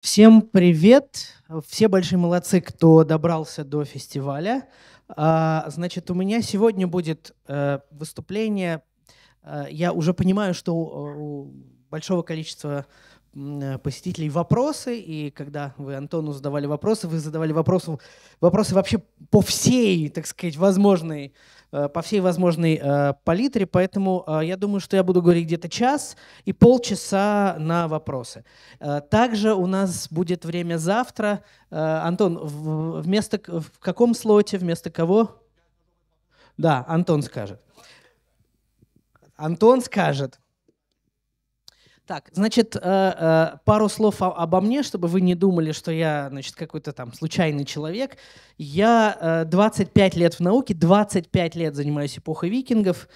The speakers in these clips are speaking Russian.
Всем привет! Все большие молодцы, кто добрался до фестиваля. А, значит, у меня сегодня будет э, выступление. Э, я уже понимаю, что у большого количества посетителей вопросы, и когда вы Антону задавали вопросы, вы задавали вопросы, вопросы вообще по всей, так сказать, возможной Э, по всей возможной э, палитре, поэтому э, я думаю, что я буду говорить где-то час и полчаса на вопросы. Также у нас будет время завтра. Антон, вместо, в каком слоте, вместо кого? Да, Антон скажет. Антон скажет. Так, значит, э, э, пару слов обо мне, чтобы вы не думали, что я, значит, какой-то там случайный человек. Я 25 э, лет в науке, 25 лет занимаюсь эпохой викингов.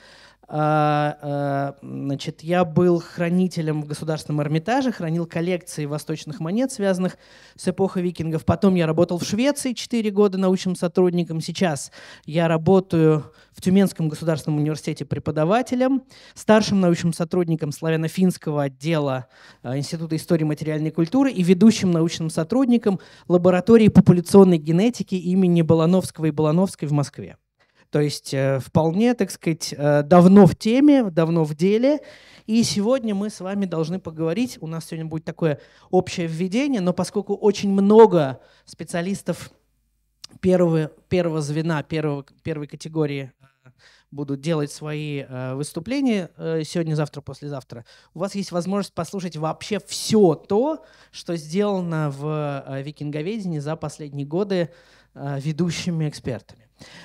А, а, значит, я был хранителем в Государственном Эрмитаже, хранил коллекции восточных монет, связанных с эпохой викингов. Потом я работал в Швеции 4 года научным сотрудником. Сейчас я работаю в Тюменском государственном университете преподавателем, старшим научным сотрудником славяно-финского отдела а, Института истории материальной культуры и ведущим научным сотрудником лаборатории популяционной генетики имени Балановского и Балановской в Москве. То есть э, вполне, так сказать, э, давно в теме, давно в деле. И сегодня мы с вами должны поговорить. У нас сегодня будет такое общее введение, но поскольку очень много специалистов первого, первого звена, первого, первой категории э, будут делать свои э, выступления э, сегодня, завтра, послезавтра, у вас есть возможность послушать вообще все то, что сделано в э, викинговедении за последние годы э, ведущими экспертами.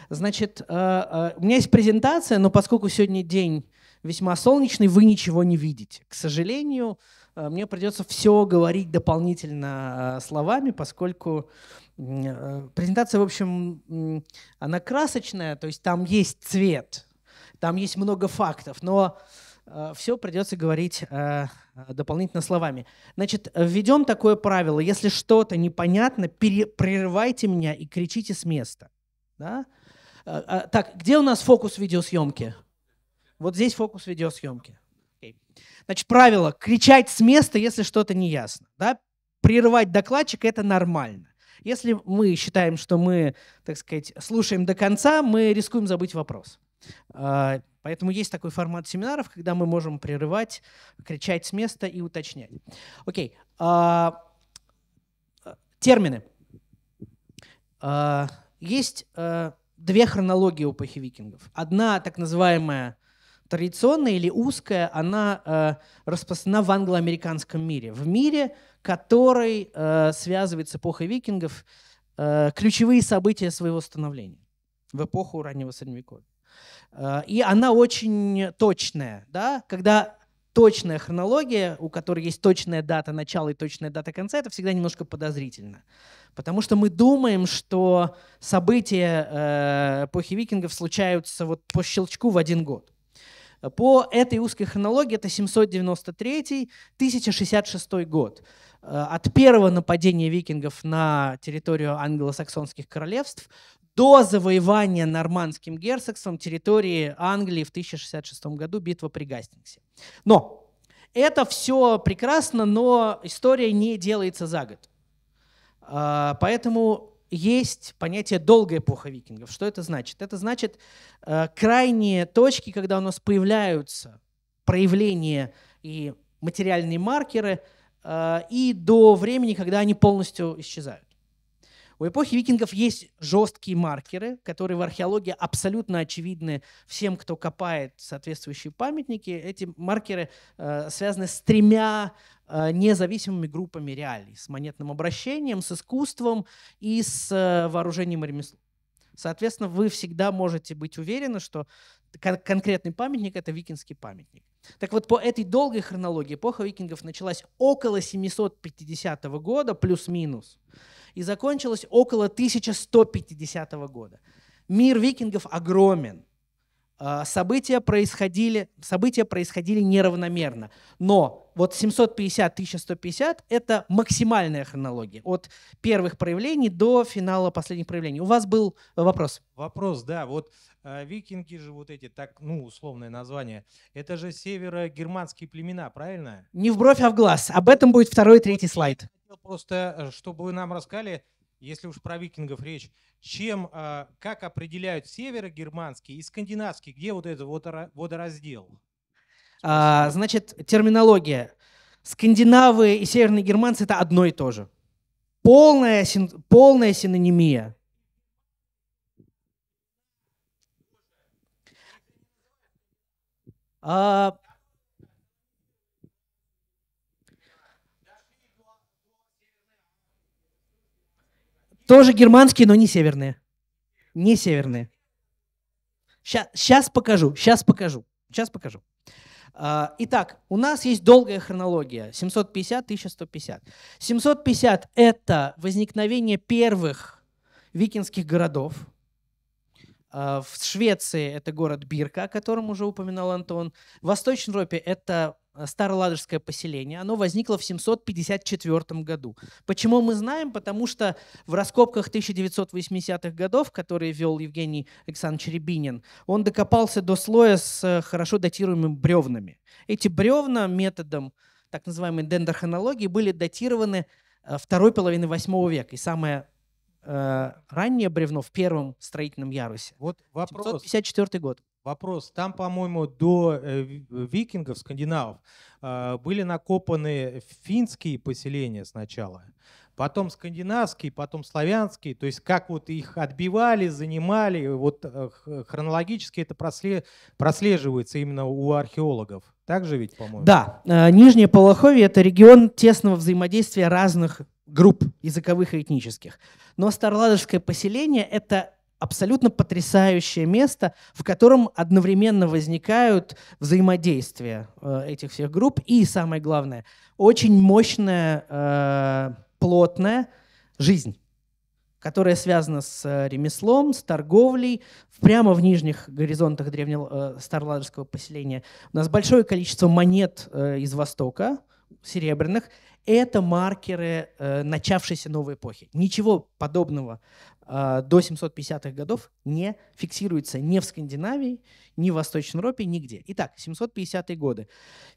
Значит, э, э, у меня есть презентация, но поскольку сегодня день весьма солнечный, вы ничего не видите. К сожалению, э, мне придется все говорить дополнительно словами, поскольку презентация, в общем, она красочная, то есть там есть цвет, там есть много фактов, но все придется говорить дополнительно словами. Значит, введем такое правило. Если что-то непонятно, прерывайте меня и кричите с места. Да? А, а, так, где у нас фокус видеосъемки? Вот здесь фокус видеосъемки. Значит, правило, кричать с места, если что-то не ясно. Да? Прерывать докладчика – это нормально. Если мы считаем, что мы, так сказать, слушаем до конца, мы рискуем забыть вопрос. А, поэтому есть такой формат семинаров, когда мы можем прерывать, кричать с места и уточнять. Окей. А, а, термины. Есть э, две хронологии у пахивикингов. Одна так называемая традиционная или узкая, она э, распространена в англо-американском мире. В мире, который э, связывает с эпохой викингов э, ключевые события своего становления в эпоху раннего Средневековья. Э, и она очень точная, да? когда точная хронология, у которой есть точная дата начала и точная дата конца, это всегда немножко подозрительно. Потому что мы думаем, что события э, эпохи викингов случаются вот по щелчку в один год. По этой узкой хронологии это 793-1066 год. Э, от первого нападения викингов на территорию англосаксонских королевств до завоевания нормандским герцогством территории Англии в 1066 году битва при Гастингсе. Но это все прекрасно, но история не делается за год. А, поэтому есть понятие долгая эпоха викингов. Что это значит? Это значит э, крайние точки, когда у нас появляются проявления и материальные маркеры, э, и до времени, когда они полностью исчезают. У эпохи викингов есть жесткие маркеры, которые в археологии абсолютно очевидны всем, кто копает соответствующие памятники. Эти маркеры э, связаны с тремя э, независимыми группами реалий. С монетным обращением, с искусством и с э, вооружением и ремеслом. Соответственно, вы всегда можете быть уверены, что кон- конкретный памятник – это викингский памятник. Так вот, по этой долгой хронологии эпоха викингов началась около 750 года, плюс-минус и закончилось около 1150 года. Мир викингов огромен. А, события происходили, события происходили неравномерно. Но вот 750-1150 — это максимальная хронология от первых проявлений до финала последних проявлений. У вас был вопрос? Вопрос, да. Вот э, викинги же вот эти, так, ну, условное название, это же северо-германские племена, правильно? Не в бровь, а в глаз. Об этом будет второй третий слайд. Просто, э, чтобы вы нам рассказали, если уж про викингов речь, чем, а, как определяют северогерманский и скандинавский, где вот этот водораздел? А, значит, терминология. Скандинавы и северные германцы – это одно и то же. Полная, син, полная синонимия. А, Тоже германские, но не северные. Не северные. Сейчас покажу, сейчас покажу, сейчас покажу. А, итак, у нас есть долгая хронология. 750-1150. 750 — это возникновение первых викинских городов. А, в Швеции это город Бирка, о котором уже упоминал Антон. В Восточной Европе это Э, староладожское поселение. Оно возникло в 754 году. Почему мы знаем? Потому что в раскопках 1980-х годов, которые вел Евгений Александрович Рябинин, он докопался до слоя с э, хорошо датируемыми бревнами. Эти бревна методом так называемой дендрохронологии были датированы э, второй половины восьмого века. И самое раннее бревно в первом строительном ярусе. Вот вопрос. 754 год. Вопрос. Там, по-моему, до э, э, викингов, скандинавов, а, были накопаны финские поселения сначала, потом скандинавские, потом славянские. То есть как вот их отбивали, занимали. Вот э, хронологически это прослеживается именно у археологов. Так же ведь, по-моему? Да. Нижнее Полоховье – это регион тесного взаимодействия разных групп языковых и этнических. Но Старладожское поселение – это абсолютно потрясающее место, в котором одновременно возникают взаимодействия э, этих всех групп и, самое главное, очень мощная, э, плотная жизнь которая связана с э, ремеслом, с торговлей. Прямо в нижних горизонтах древнего древнестарлажского поселения у нас большое количество монет из Востока – серебряных, это маркеры э, начавшейся новой эпохи. Ничего подобного э, до 750-х годов не фиксируется ни в Скандинавии, ни в Восточной Европе, нигде. Итак, 750-е годы.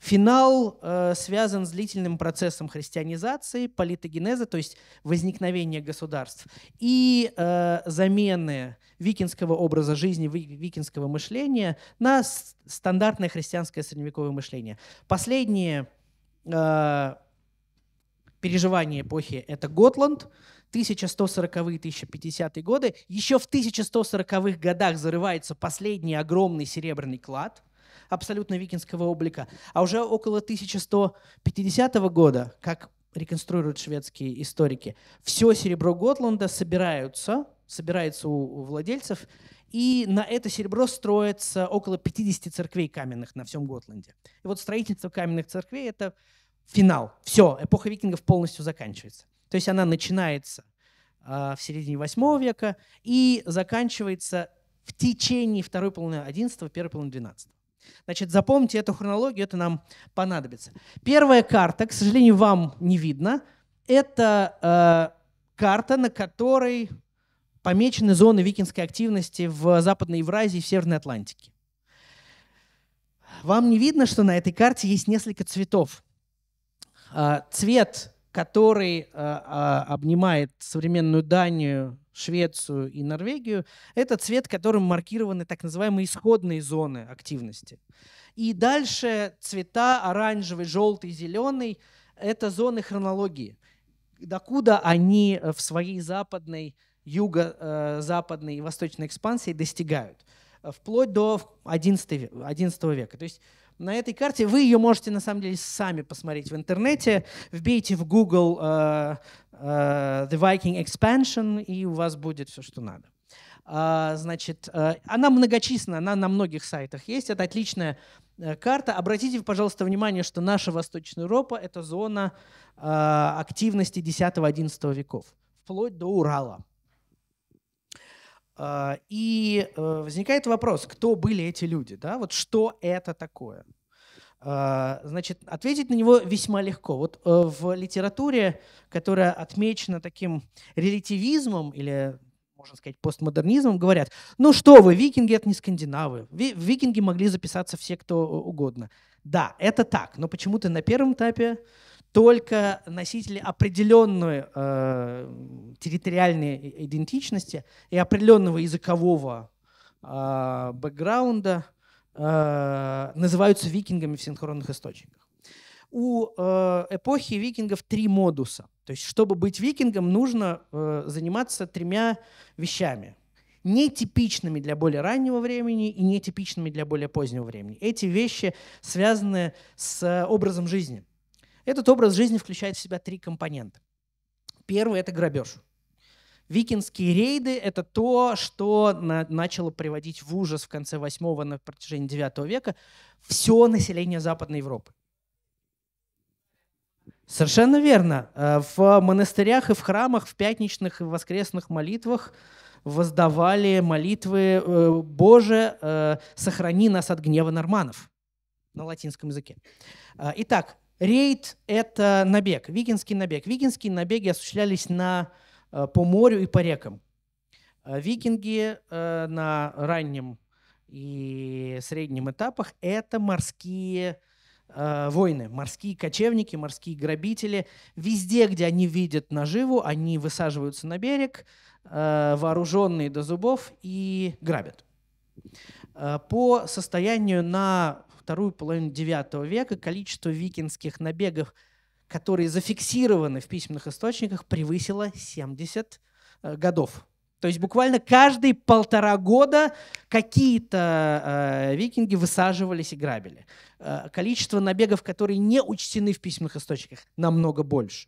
Финал э, связан с длительным процессом христианизации, политогенеза, то есть возникновения государств и э, замены викинского образа жизни, викинского мышления на стандартное христианское средневековое мышление. Последние э, переживания эпохи — это Готланд, 1140-1050 годы. Еще в 1140-х годах зарывается последний огромный серебряный клад абсолютно викинского облика. А уже около 1150 года, как реконструируют шведские историки, все серебро Готланда собираются, собирается у владельцев и на это серебро строится около 50 церквей каменных на всем Готланде. И вот строительство каменных церквей – это финал. Все, эпоха викингов полностью заканчивается. То есть она начинается а, в середине 8 века и заканчивается в течение второй половины 11 первой половины 12 Значит, запомните эту хронологию, это нам понадобится. Первая карта, к сожалению, вам не видно, это э, карта, на которой помечены зоны викинской активности в Западной Евразии и в Северной Атлантике. Вам не видно, что на этой карте есть несколько цветов. А, цвет, который а, а, обнимает современную Данию, Швецию и Норвегию, это цвет, которым маркированы так называемые исходные зоны активности. И дальше цвета оранжевый, желтый, зеленый – это зоны хронологии. Докуда они в своей западной юго-западной э, и восточной экспансии достигают, э, вплоть до XI века. То есть на этой карте вы ее можете на самом деле сами посмотреть в интернете. Вбейте в Google uh, uh, The Viking Expansion, и у вас будет все, что надо. Uh, значит, uh, она многочисленна, она на многих сайтах есть. Это отличная uh, карта. Обратите, пожалуйста, внимание, что наша Восточная Европа — это зона активности X-XI веков, вплоть до Урала. А, и э, возникает вопрос, кто были эти люди, да, вот что это такое? А, значит, ответить на него весьма легко. Вот э, в литературе, которая отмечена таким релятивизмом или можно сказать, постмодернизмом, говорят, ну что вы, викинги это не скандинавы, в викинги могли записаться все кто э, угодно. Да, это так, но почему-то на первом этапе только носители определенной э, территориальной идентичности и определенного языкового э, бэкграунда э, называются викингами в синхронных источниках. У э, эпохи викингов три модуса. То есть, чтобы быть викингом, нужно э, заниматься тремя вещами нетипичными для более раннего времени и нетипичными для более позднего времени. Эти вещи связаны с э, образом жизни – этот образ жизни включает в себя три компонента. Первый – это грабеж. Викинские рейды – это то, что на, начало приводить в ужас в конце 8-го на протяжении 9 века все население Западной Европы. Совершенно верно. Э, в монастырях и в храмах, в пятничных и воскресных молитвах воздавали молитвы э, «Боже, э, сохрани нас от гнева норманов» на латинском языке. Итак, Рейд — это набег, викинский набег. Викинские набеги осуществлялись на, э, по морю и по рекам. Э, викинги э, на раннем и среднем этапах — это морские войны, морские кочевники, морские грабители. Везде, где они видят наживу, они высаживаются на берег, вооруженные до зубов, и грабят. По состоянию на вторую половину IX века количество викинских набегов, которые зафиксированы в письменных источниках, превысило 70 э, годов. То есть буквально каждые полтора года какие-то э, викинги высаживались и грабили. Э, количество набегов, которые не учтены в письменных источниках, намного больше.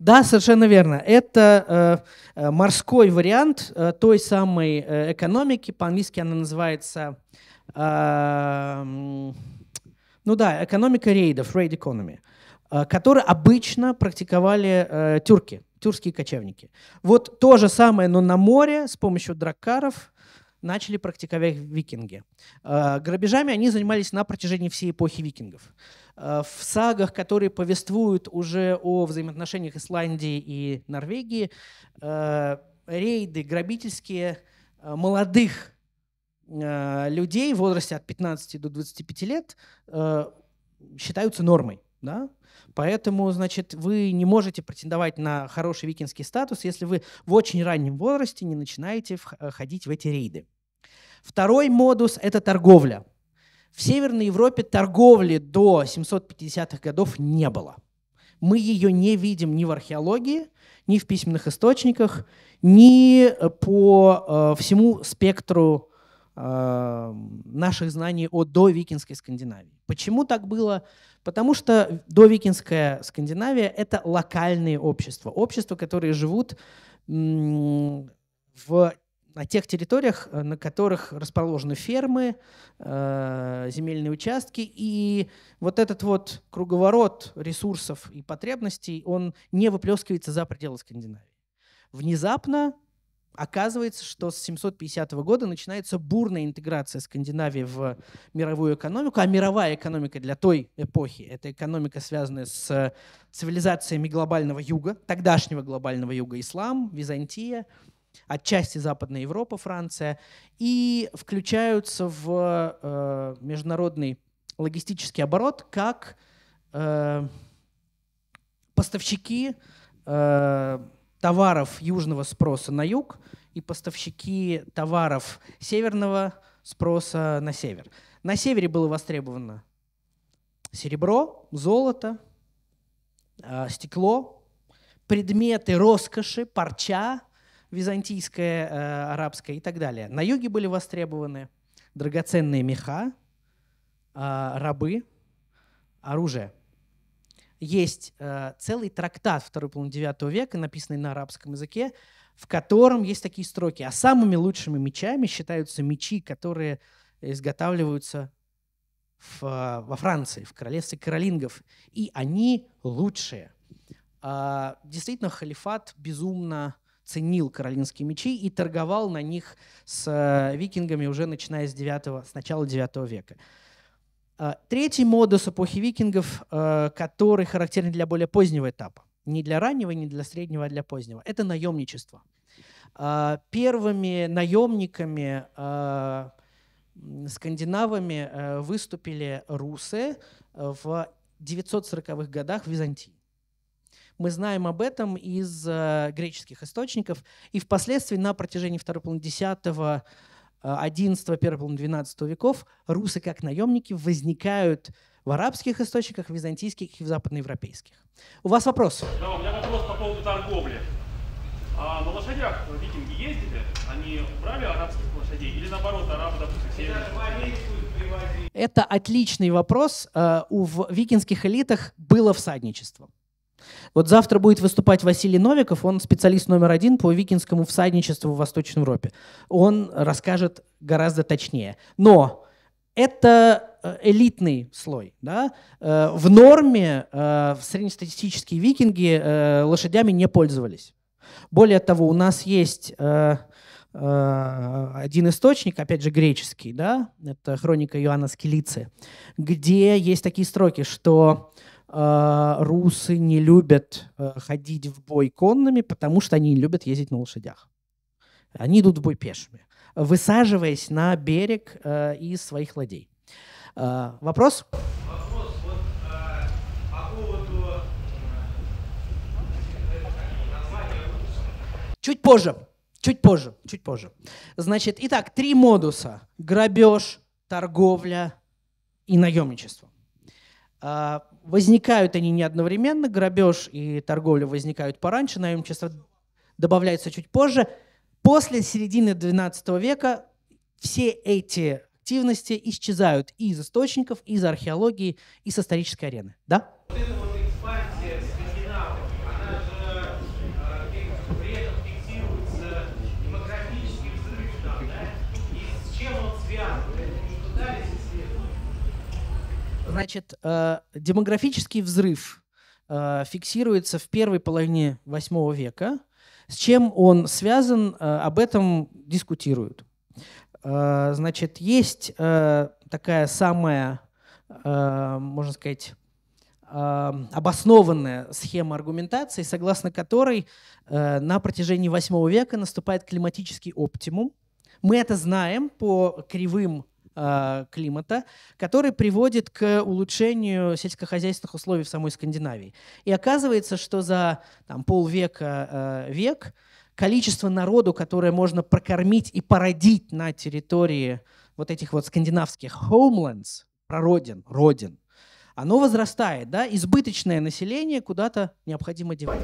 Да, совершенно верно. Это э, э, морской вариант э, той самой э, экономики. По-английски она называется... Э, ну да, экономика рейдов, рейд economy, э, который обычно практиковали э, тюрки, тюркские кочевники. Вот то же самое, но на море с помощью драккаров – начали практиковать викинги. А, грабежами они занимались на протяжении всей эпохи викингов. А, в сагах, которые повествуют уже о взаимоотношениях Исландии и Норвегии, а, рейды грабительские молодых людей в возрасте от 15 до 25 лет считаются нормой. Да? Поэтому, значит, вы не можете претендовать на хороший викинский статус, если вы в очень раннем возрасте не начинаете э, ходить в эти рейды. Второй модус – это торговля. В Северной Европе торговли до 750-х годов не было. Мы ее не видим ни в археологии, ни в письменных источниках, ни по э, всему спектру э, наших знаний о довикинской Скандинавии. Почему так было, Потому что довикинская Скандинавия — это локальные общества. Общества, которые живут в, на тех территориях, э, на которых расположены фермы, э, земельные участки. И вот этот вот круговорот ресурсов и потребностей, он не выплескивается за пределы Скандинавии. Внезапно Оказывается, что с 750 года начинается бурная интеграция Скандинавии в мировую экономику, а мировая экономика для той эпохи — это экономика, связанная с э, цивилизациями глобального юга, тогдашнего глобального юга — ислам, Византия, отчасти Западная Европа, Франция, и включаются в э, международный логистический оборот как э, поставщики товаров южного спроса на юг и поставщики товаров северного спроса на север. На севере было востребовано серебро, золото, а, стекло, предметы роскоши, парча византийская, а, арабская и так далее. На юге были востребованы драгоценные меха, а, рабы, оружие есть э, целый трактат второй половины IX века, написанный на арабском языке, в котором есть такие строки. А самыми лучшими мечами считаются мечи, которые изготавливаются в, э, во Франции, в королевстве каролингов. И они лучшие. А, действительно, халифат безумно ценил каролинские мечи и торговал на них с э, викингами уже начиная с, 9, с начала 9 века. А, третий модус эпохи викингов, э, который характерен для более позднего этапа. Не для раннего, не для среднего, а для позднего. Это наемничество. А, первыми наемниками а, скандинавами э, выступили русы в 940-х годах в Византии. Мы знаем об этом из э, греческих источников, и впоследствии на протяжении второй половины X XI, первого половины XII веков русы как наемники возникают в арабских источниках, в византийских и в западноевропейских. У вас вопрос? Да, у меня вопрос по поводу торговли. А на лошадях викинги ездили? Они брали арабских лошадей? Или наоборот, арабы, допустим, северные? Это отличный вопрос. Э, у в викинских элитах было всадничество. Вот завтра будет выступать Василий Новиков, он специалист номер один по викинскому всадничеству в Восточной Европе. Он расскажет гораздо точнее. Но это э, элитный слой. Да? Э, в норме э, среднестатистические викинги лошадями не пользовались. Более того, у нас есть один источник, опять же греческий, да, это хроника Иоанна Скилицы, где есть такие строки, что Э, русы не любят э, ходить в бой конными, потому что они не любят ездить на лошадях. Они идут в бой пешими, высаживаясь на берег э, из своих ладей. Вопрос? Чуть позже, чуть позже, чуть позже. Значит, итак, три модуса. Грабеж, торговля и наемничество. Возникают они не одновременно, грабеж и торговля возникают пораньше, наемничество добавляется чуть позже. После середины XII века все эти активности исчезают и из источников, и из археологии, и с исторической арены. Да? Значит, э, демографический взрыв э, фиксируется в первой половине восьмого века. С чем он связан, э, об этом дискутируют. Э, значит, есть э, такая самая, э, можно сказать, э, обоснованная схема аргументации, согласно которой э, на протяжении 8 века наступает климатический оптимум. Мы это знаем по кривым а, климата, который приводит к улучшению сельскохозяйственных условий в самой Скандинавии. И оказывается, что за там, полвека, э, век количество народу, которое можно прокормить и породить на территории вот этих вот скандинавских homelands, прародин, родин, оно возрастает, да, избыточное население куда-то необходимо девать.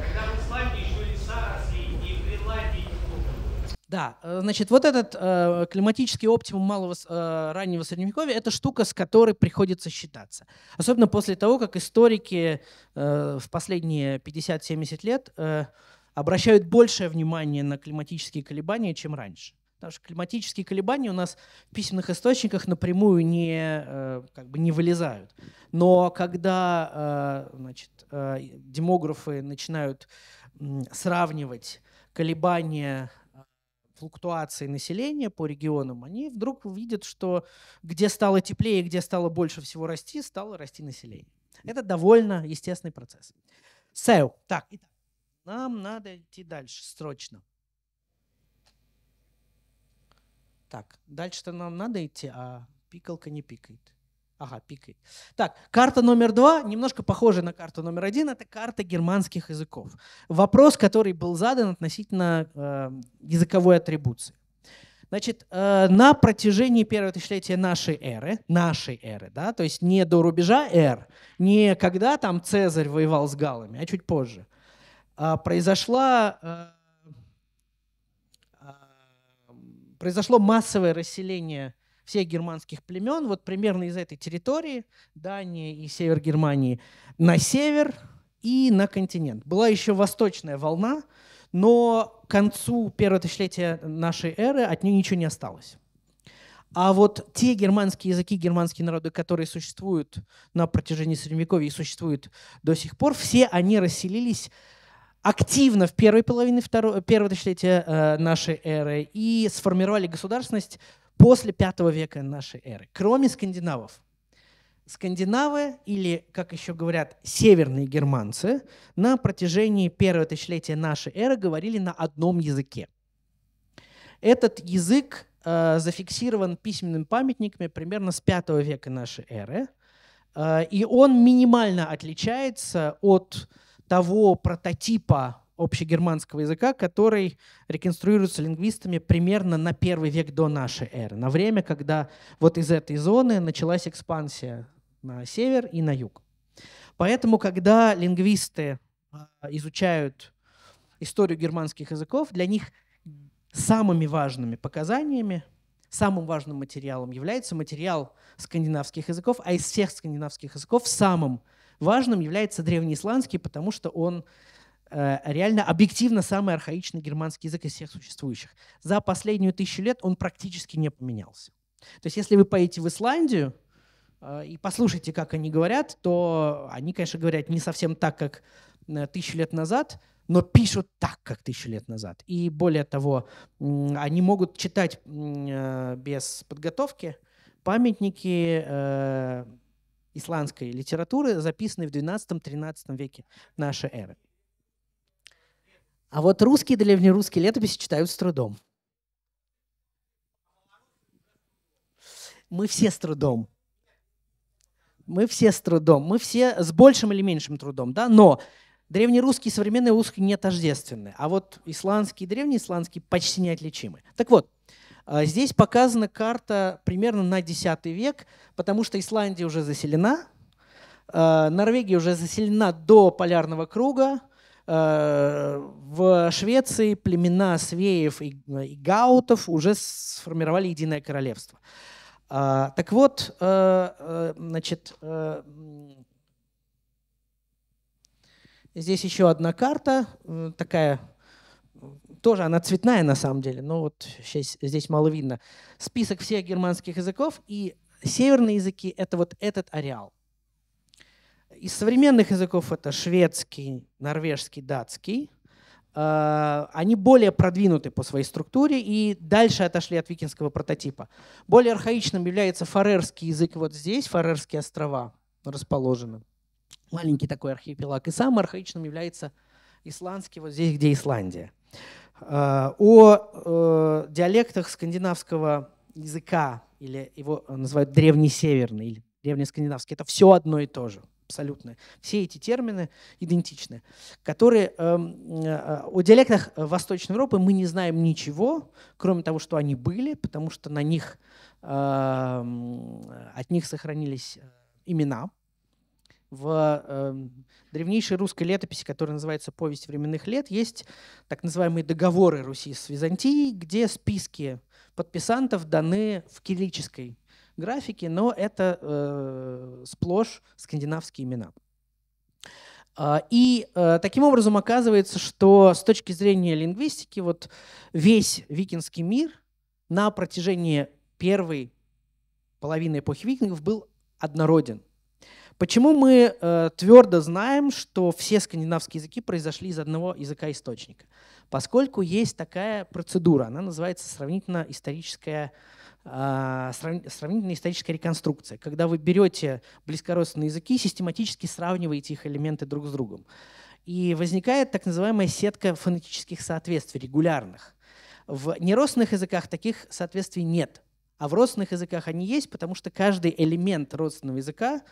Да, э, значит, вот этот э, климатический оптимум малого э, раннего средневековья – это штука, с которой приходится считаться. Особенно после того, как историки э, в последние 50-70 лет э, обращают большее внимание на климатические колебания, чем раньше. Потому что климатические колебания у нас в письменных источниках напрямую не, э, как бы не вылезают. Но когда э, значит, э, демографы начинают сравнивать колебания флуктуации населения по регионам, они вдруг видят, что где стало теплее, где стало больше всего расти, стало расти население. Это довольно естественный процесс. So, так, итак, нам надо идти дальше срочно. Так, дальше-то нам надо идти, а пикалка не пикает. Ага, пикает. Так, карта номер два, немножко похожа на карту номер один, это карта германских языков. Вопрос, который был задан относительно э, языковой атрибуции. Значит, э, на протяжении первого тысячелетия нашей эры, нашей эры, да, то есть не до рубежа эр, не когда там Цезарь воевал с галами, а чуть позже, э, произошла э, а, произошло массовое расселение всех германских племен, вот примерно из этой территории, Дании и север Германии, на север и на континент. Была еще восточная волна, но к концу первого тысячелетия нашей эры от нее ничего не осталось. А вот те германские языки, германские народы, которые существуют на протяжении Средневековья и существуют до сих пор, все они расселились активно в первой половине второго, первого тысячелетия э, нашей эры и сформировали государственность после пятого века нашей эры, кроме скандинавов. Скандинавы, или, как еще говорят, северные германцы, на протяжении первого тысячелетия нашей эры говорили на одном языке. Этот язык э, зафиксирован письменными памятниками примерно с V века нашей эры, э, и он минимально отличается от того прототипа общегерманского языка, который реконструируется лингвистами примерно на первый век до нашей эры, на время, когда вот из этой зоны началась экспансия на север и на юг. Поэтому, когда лингвисты а, изучают историю германских языков, для них самыми важными показаниями, самым важным материалом является материал скандинавских языков, а из всех скандинавских языков самым важным является древнеисландский, потому что он Э, реально объективно самый архаичный германский язык из всех существующих. За последние тысячу лет он практически не поменялся. То есть если вы поедете в Исландию э, и послушаете, как они говорят, то они, конечно, говорят не совсем так, как э, тысячу лет назад, но пишут так, как тысячу лет назад. И более того, они могут читать без подготовки памятники исландской литературы, записанные в 12-13 веке нашей эры. А вот русские древнерусские летописи читают с трудом. Мы все с трудом. Мы все с трудом. Мы все с большим или меньшим трудом. Да? Но древнерусский и современные русские не тождественны. А вот исландские и древний исландский почти неотличимы. Так вот, а, здесь показана карта примерно на X век, потому что Исландия уже заселена, а, Норвегия уже заселена до полярного круга, а, Швеции племена свеев и, гаутов уже сформировали единое королевство. А, так вот, э, э, значит, э, здесь еще одна карта, такая тоже она цветная на самом деле, но вот здесь, здесь мало видно. Список всех германских языков и северные языки — это вот этот ареал. Из современных языков это шведский, норвежский, датский — Э, они более продвинуты по своей структуре и дальше отошли от викинского прототипа. Более архаичным является фарерский язык вот здесь, фарерские острова расположены. Маленький такой архипелаг. И самым архаичным является исландский вот здесь, где Исландия. Э, о э, диалектах скандинавского языка, или его называют древний северный или древнескандинавский, это все одно и то же – абсолютное. Все эти термины идентичны, которые эм, э, о диалектах э, Восточной Европы мы не знаем ничего, кроме того, что они были, потому что на них, эм, от них сохранились э, имена, в э, древнейшей русской летописи, которая называется «Повесть временных лет», есть так называемые договоры Руси с Византией, где списки подписантов даны в кириллической Графики, но это э, сплошь скандинавские имена. А, и э, таким образом оказывается, что с точки зрения лингвистики вот весь викинский мир на протяжении первой половины эпохи викингов был однороден. Почему мы э, твердо знаем, что все скандинавские языки произошли из одного языка источника? поскольку есть такая процедура, она называется сравнительно историческая а, сравнительная историческая реконструкция, когда вы берете близкородственные языки и систематически сравниваете их элементы друг с другом. И возникает так называемая сетка фонетических соответствий, регулярных. В неродственных языках таких соответствий нет, а в родственных языках они есть, потому что каждый элемент родственного языка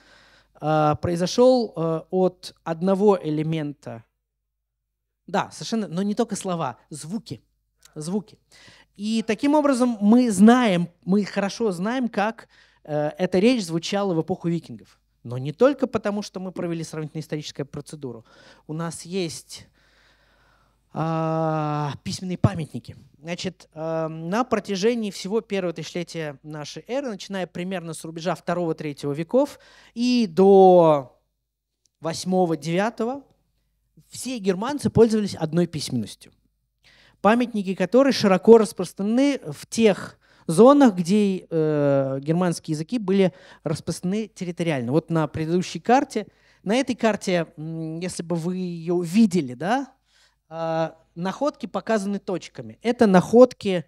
э, произошел э, от одного элемента да, совершенно, но не только слова, звуки. Звуки. И таким образом мы знаем, мы хорошо знаем, как э, эта речь звучала в эпоху викингов. Но не только потому, что мы провели сравнительно-историческую процедуру. У нас есть э, письменные памятники. Значит, э, на протяжении всего первого тысячелетия нашей эры, начиная примерно с рубежа 2-3 веков и до 8-9 все германцы пользовались одной письменностью, памятники которой широко распространены в тех зонах, где э, германские языки были распространены территориально. Вот на предыдущей карте, на этой карте, если бы вы ее видели, да, э, находки показаны точками. Это находки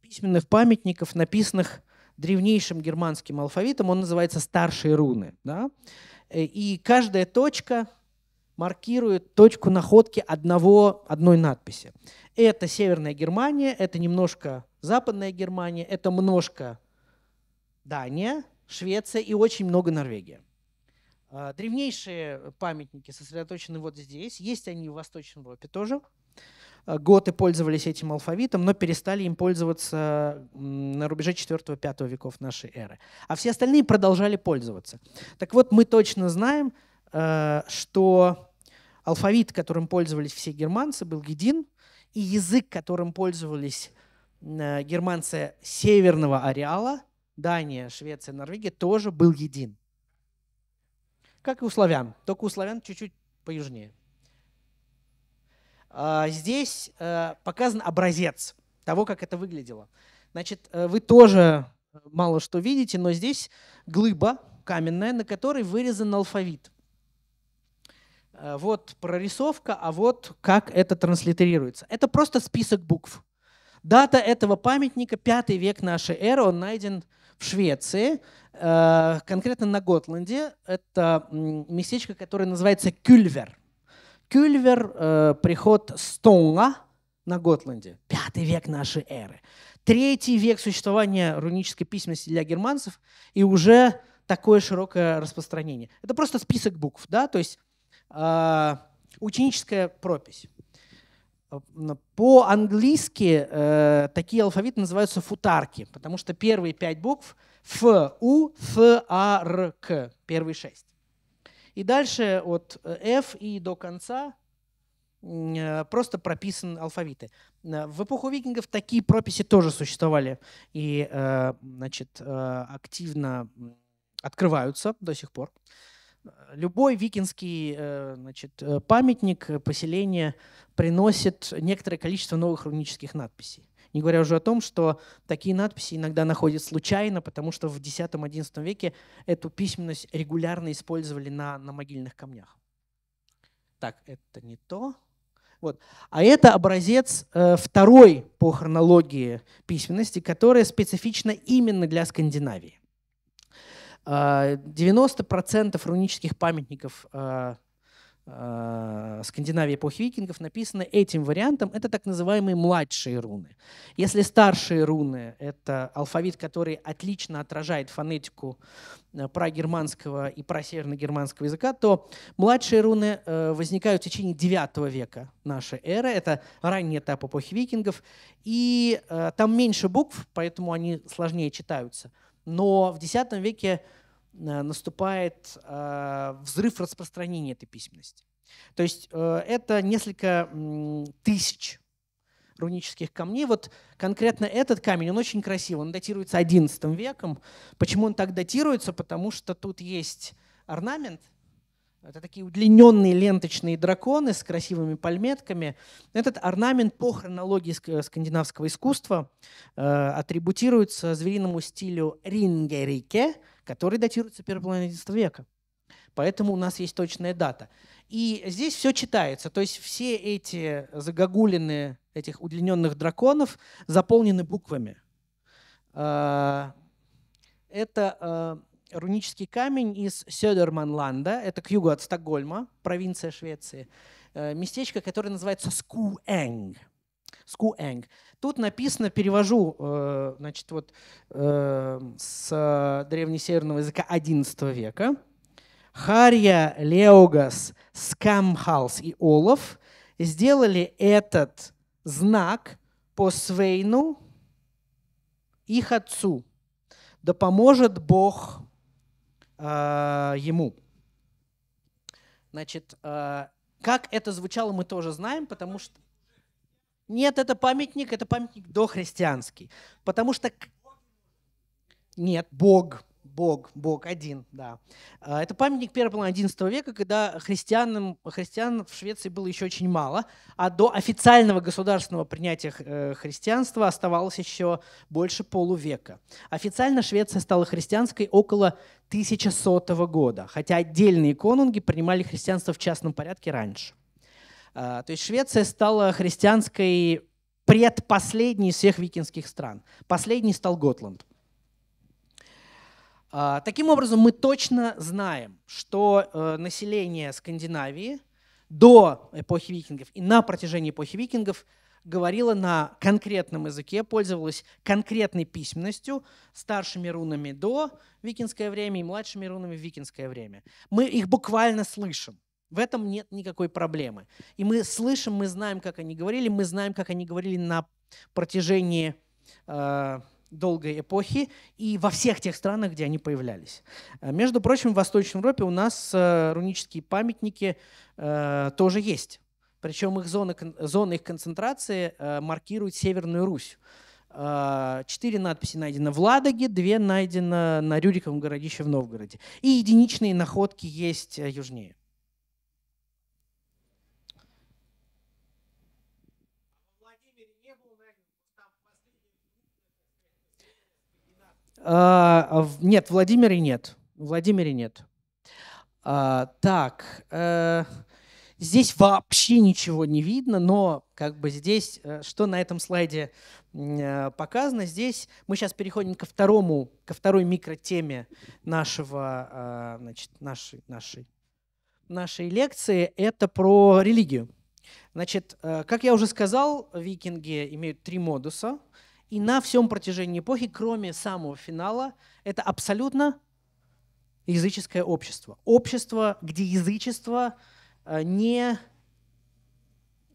письменных памятников, написанных древнейшим германским алфавитом. Он называется «Старшие руны». Да? Э, и каждая точка маркирует точку находки одного, одной надписи. Это Северная Германия, это немножко Западная Германия, это множко Дания, Швеция и очень много Норвегия. А, древнейшие памятники сосредоточены вот здесь. Есть они в Восточной Европе тоже. А, готы пользовались этим алфавитом, но перестали им пользоваться на рубеже 4-5 веков нашей эры. А все остальные продолжали пользоваться. Так вот, мы точно знаем, а, что алфавит, которым пользовались все германцы, был един, и язык, которым пользовались э, германцы северного ареала, Дания, Швеция, Норвегия, тоже был един. Как и у славян, только у славян чуть-чуть поюжнее. А, здесь э, показан образец того, как это выглядело. Значит, э, вы тоже мало что видите, но здесь глыба каменная, на которой вырезан алфавит. Э, вот прорисовка, а вот как это транслитерируется. Это просто список букв. Дата этого памятника – пятый век нашей эры, он найден в Швеции, э, конкретно на Готланде. Это местечко, которое называется Кюльвер. Кюльвер э, – приход Стоуна на Готланде, пятый век нашей эры. Третий век существования рунической письменности для германцев и уже такое широкое распространение. Это просто список букв, да, то есть а, ученическая пропись. Э, По-английски э, такие алфавиты называются футарки, потому что первые пять букв Ф, У, Ф, А, Р, К, первые шесть. И дальше от F э, и до конца э, просто прописаны алфавиты. Э, в эпоху викингов такие прописи тоже существовали и э, значит, э, активно открываются до сих пор. Э, Любой викинский э, значит, э, памятник, э, поселения приносит некоторое количество новых рунических надписей. Не говоря уже о том, что такие надписи иногда находят случайно, потому что в X-XI веке эту письменность регулярно использовали на, на могильных камнях. Так, это не то. Вот. А это образец второй по хронологии письменности, которая специфична именно для Скандинавии. 90% а, рунических памятников а, а, Скандинавии эпохи викингов написано этим вариантом. Это так называемые младшие руны. Если старшие руны — это алфавит, который отлично отражает фонетику э, прагерманского и северно-германского языка, то младшие руны э, возникают в течение IX века нашей эры. Это ранний этап эпохи викингов. И э, там меньше букв, поэтому они сложнее читаются — но в X веке э, наступает э, взрыв распространения этой письменности. То есть э, это несколько тысяч рунических камней. Вот конкретно этот камень, он очень красивый, он датируется XI веком. Почему он так датируется? Потому что тут есть орнамент – это такие удлиненные ленточные драконы с красивыми пальметками. Этот орнамент по хронологии скандинавского искусства э, атрибутируется звериному стилю рингерике, который датируется первой половиной XIX века. Поэтому у нас есть точная дата. И здесь все читается. То есть все эти загогулины этих удлиненных драконов заполнены буквами. Э, это э, рунический камень из Сёдерманланда, это к югу от Стокгольма, провинция Швеции, э, местечко, которое называется Скуэнг. Скуэнг. Тут написано, перевожу э, значит, вот, э, с древнесеверного языка XI века. Харья, Леогас, Скамхалс и Олаф сделали этот знак по Свейну их отцу. Да поможет Бог э, ему. Значит, э, как это звучало, мы тоже знаем, потому что... Нет, это памятник, это памятник дохристианский. Потому что... Нет, Бог. Бог, Бог один, да. А, это памятник первой половины XI века, когда христианам, христиан в Швеции было еще очень мало, а до официального государственного принятия э, христианства оставалось еще больше полувека. Официально Швеция стала христианской около 1100 года, хотя отдельные конунги принимали христианство в частном порядке раньше. А, то есть Швеция стала христианской предпоследней из всех викинских стран. Последний стал Готланд. А, таким образом, мы точно знаем, что э, население Скандинавии до эпохи викингов и на протяжении эпохи викингов говорило на конкретном языке, пользовалось конкретной письменностью, старшими рунами до викинское время и младшими рунами в викинское время. Мы их буквально слышим. В этом нет никакой проблемы. И мы слышим, мы знаем, как они говорили, мы знаем, как они говорили на протяжении э, долгой эпохи и во всех тех странах, где они появлялись. Э, между прочим, в Восточной Европе у нас э, рунические памятники э, тоже есть. Причем их зоны зона их концентрации маркируют Северную Русь. Четыре надписи найдено в Ладоге, две найдено на Рюриковом городище в Новгороде. И единичные находки есть южнее. А, нет, в Владимире нет. В Владимире нет. А, так, э, здесь вообще ничего не видно, но как бы здесь, э, что на этом слайде э, показано, здесь мы сейчас переходим ко второму, ко второй микротеме нашего, э, значит, нашей, нашей, нашей лекции. Это про религию. Значит, как я уже сказал, викинги имеют три модуса – и на всем протяжении эпохи, кроме самого финала, это абсолютно языческое общество. Общество, где язычество э, не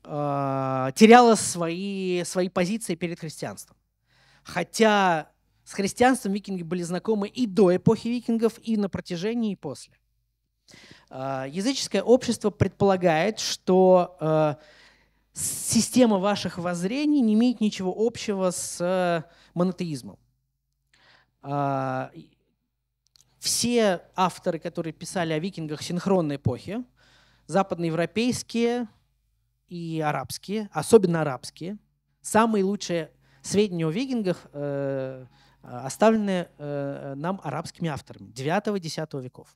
э, теряло свои, свои позиции перед христианством. Хотя с христианством викинги были знакомы и до эпохи викингов, и на протяжении, и после. Э, языческое общество предполагает, что система ваших воззрений не имеет ничего общего с э, монотеизмом. А, все авторы, которые писали о викингах синхронной эпохи, западноевропейские и арабские, особенно арабские, самые лучшие сведения о викингах э, оставлены э, нам арабскими авторами 9-10 веков.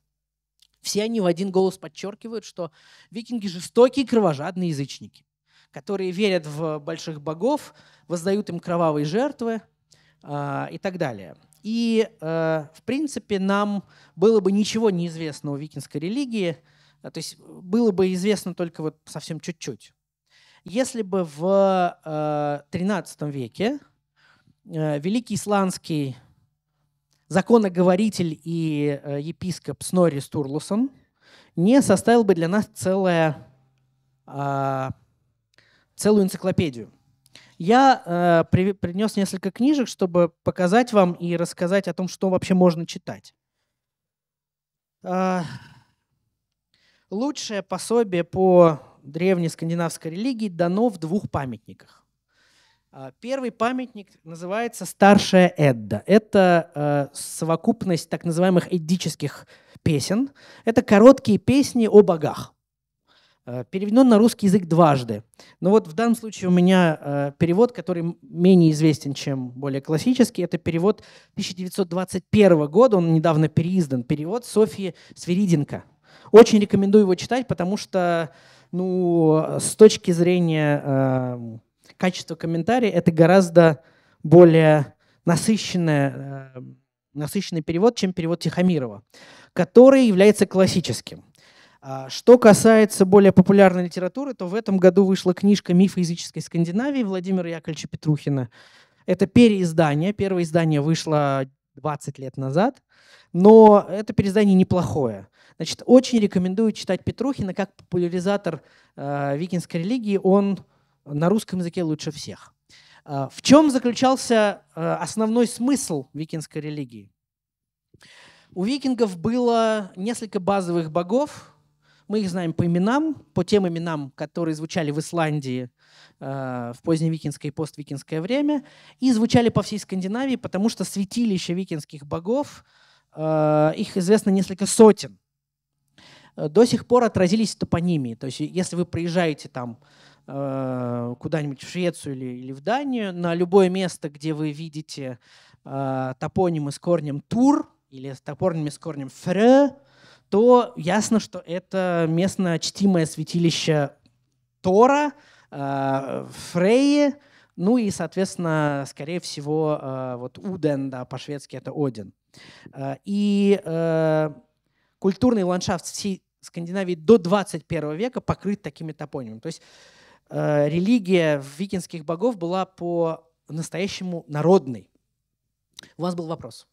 Все они в один голос подчеркивают, что викинги жестокие кровожадные язычники которые верят в больших богов, воздают им кровавые жертвы э, и так далее. И, э, в принципе, нам было бы ничего неизвестного викинской религии, а, то есть было бы известно только вот совсем чуть-чуть. Если бы в э, 13 веке э, великий исландский законоговоритель и э, епископ Снорри Стурлусон не составил бы для нас целое а, целую энциклопедию. Я э, при, принес несколько книжек, чтобы показать вам и рассказать о том, что вообще можно читать. Э, лучшее пособие по древней скандинавской религии дано в двух памятниках. А, первый памятник называется «Старшая Эдда». Это э, совокупность так называемых эддических песен. Это короткие песни о богах. Э, переведен на русский язык дважды. Но вот в данном случае у меня э, перевод, который менее известен, чем более классический. Это перевод 1921 года, он недавно переиздан. Перевод Софьи Свериденко. Очень рекомендую его читать, потому что ну, с точки зрения э, качества комментария это гораздо более насыщенное, насыщенный перевод, чем перевод Тихомирова, который является классическим. А, что касается более популярной литературы, то в этом году вышла книжка «Мифы языческой Скандинавии» Владимира Яковлевича Петрухина. Это переиздание. Первое издание вышло 20 лет назад, но это переиздание неплохое. Значит, очень рекомендую читать Петрухина как популяризатор э, викинской религии. Он на русском языке лучше всех. Э, в чем заключался э, основной смысл викинской религии? У викингов было несколько базовых богов, мы их знаем по именам, по тем именам, которые звучали в Исландии э, в поздневикинское и поствикинское время, и звучали по всей Скандинавии, потому что святилища викинских богов, э, их известно несколько сотен, э, до сих пор отразились в топонимии. То есть если вы приезжаете там э, куда-нибудь в Швецию или, или в Данию, на любое место, где вы видите э, топонимы с корнем «тур», или с топорными с корнем "фрэ" то ясно, что это местно чтимое святилище Тора, э, Фрейи, ну и, соответственно, скорее всего, э, вот Уден, да, по-шведски это Один. Э, и культурный ландшафт всей Скандинавии до 21 века покрыт такими топонимами. То есть религия викинских богов была по-настоящему народной. У вас был вопрос.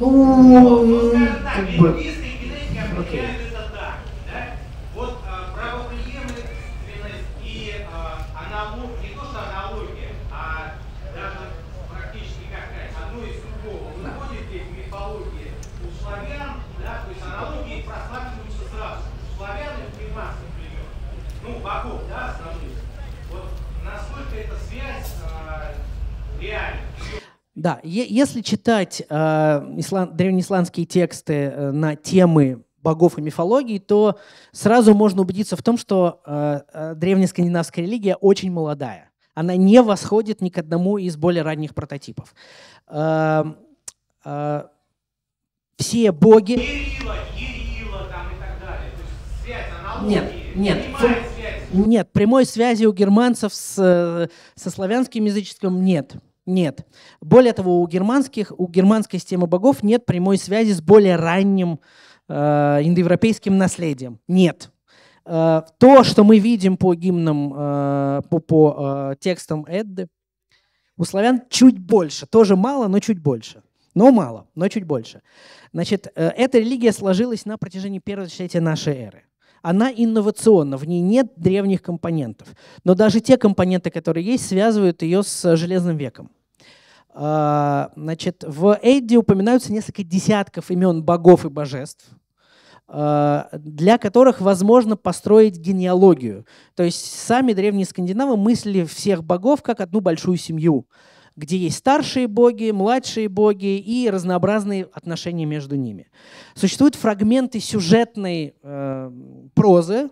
Ну, как бы... Окей. Да, если читать э, ислам, древнеисландские тексты э, на темы богов и мифологии, то сразу можно убедиться в том, что э, э древняя скандинавская религия очень молодая. Она не восходит ни к одному из более ранних прототипов. Э, э, все боги... Нет, нет. Нет, прямой связи у германцев с, э, со славянским язычеством нет. Нет. Более того, у, германских, у германской системы богов нет прямой связи с более ранним э, индоевропейским наследием. Нет. Э, то, что мы видим по гимнам, э, по, по э, текстам Эдды, у славян чуть больше. Тоже мало, но чуть больше. Но мало, но чуть больше. Значит, э, эта религия сложилась на протяжении первого тысячелетия нашей эры она инновационна, в ней нет древних компонентов. Но даже те компоненты, которые есть, связывают ее с Железным веком. А, значит, в Эйде упоминаются несколько десятков имен богов и божеств, а, для которых возможно построить генеалогию. То есть сами древние скандинавы мыслили всех богов как одну большую семью где есть старшие боги, младшие боги и разнообразные отношения между ними. Существуют фрагменты сюжетной э, прозы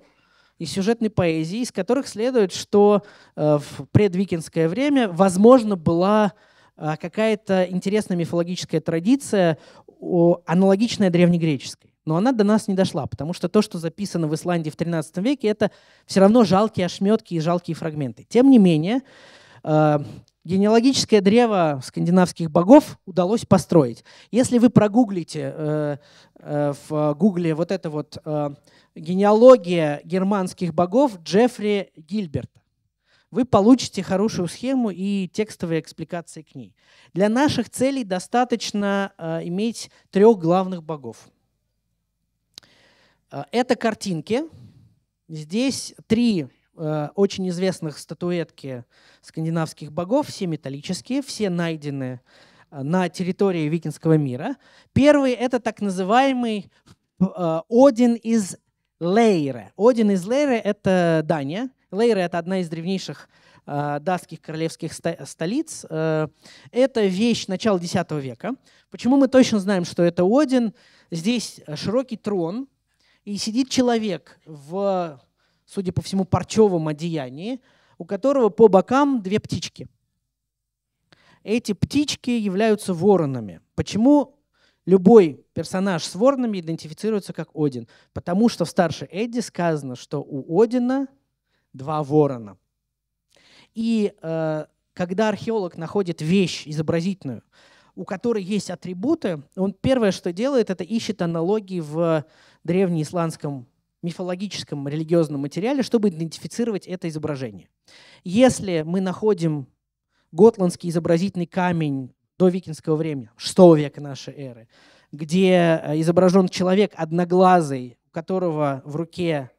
и сюжетной поэзии, из которых следует, что э, в предвикинское время, возможно, была э, какая-то интересная мифологическая традиция, о, аналогичная древнегреческой но она до нас не дошла, потому что то, что записано в Исландии в XIII веке, это все равно жалкие ошметки и жалкие фрагменты. Тем не менее, э, генеалогическое древо скандинавских богов удалось построить. Если вы прогуглите э, э, в гугле вот это вот э, генеалогия германских богов Джеффри Гильберта, вы получите хорошую схему и текстовые экспликации к ней. Для наших целей достаточно э, иметь трех главных богов. Э, это картинки. Здесь три Э, очень известных статуэтки скандинавских богов, все металлические, все найдены э, на территории викинского мира. Первый — это так называемый э, Один из Лейре. Один из Лейре — это Дания. Лейре — это одна из древнейших датских королевских столиц. Это вещь начала X века. Почему мы точно знаем, что это Один? Здесь широкий трон, и сидит человек в судя по всему, парчевом одеянии, у которого по бокам две птички. Эти птички являются воронами. Почему любой персонаж с воронами идентифицируется как Один? Потому что в старшей Эдди сказано, что у Одина два ворона. И э, когда археолог находит вещь изобразительную, у которой есть атрибуты, он первое, что делает, это ищет аналогии в древнеисландском мифологическом религиозном материале, чтобы идентифицировать это изображение. Если мы находим готландский изобразительный камень до викинского времени, 6 века нашей эры, где э, изображен человек одноглазый, у которого в руке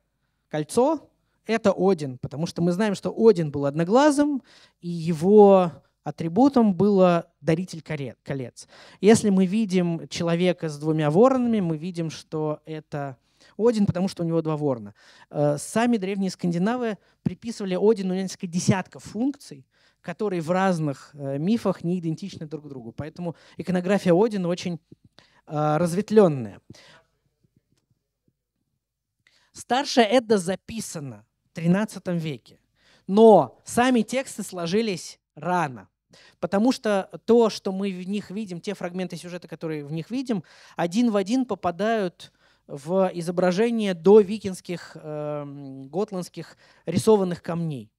кольцо, это Один, потому что мы знаем, что Один был одноглазым, и его атрибутом было даритель колец. Если мы видим человека с двумя воронами, мы видим, что это один, потому что у него два ворона. Э, сами древние скандинавы приписывали Одину несколько десятков функций, которые в разных э, мифах не идентичны друг другу. Поэтому иконография Одина очень э, разветвленная. Старшая Эдда записана в XIII веке, но сами тексты сложились рано. Потому что то, что мы в них видим, те фрагменты сюжета, которые в них видим, один в один попадают в изображение до викинских эм, готландских рисованных камней.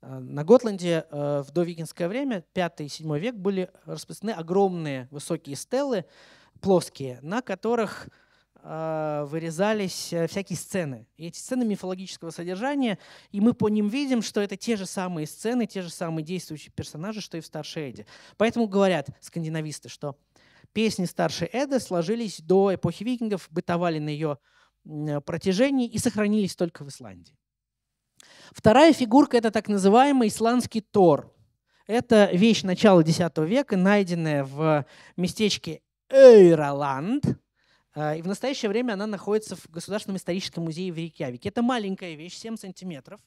Э, на Готланде э, в довикинское время, 5-7 век, были распространены огромные высокие стелы, плоские, на которых э, вырезались э, всякие сцены. И эти сцены мифологического содержания, и мы по ним видим, что это те же самые сцены, те же самые действующие персонажи, что и в Старшеде. Поэтому говорят скандинависты, что Песни старшей Эды сложились до эпохи викингов, бытовали на ее протяжении и сохранились только в Исландии. Вторая фигурка – это так называемый исландский тор. Это вещь начала X века, найденная в местечке Эйроланд. Э, и в настоящее время она находится в Государственном историческом музее в Рейкявике. Это маленькая вещь, 7 сантиметров.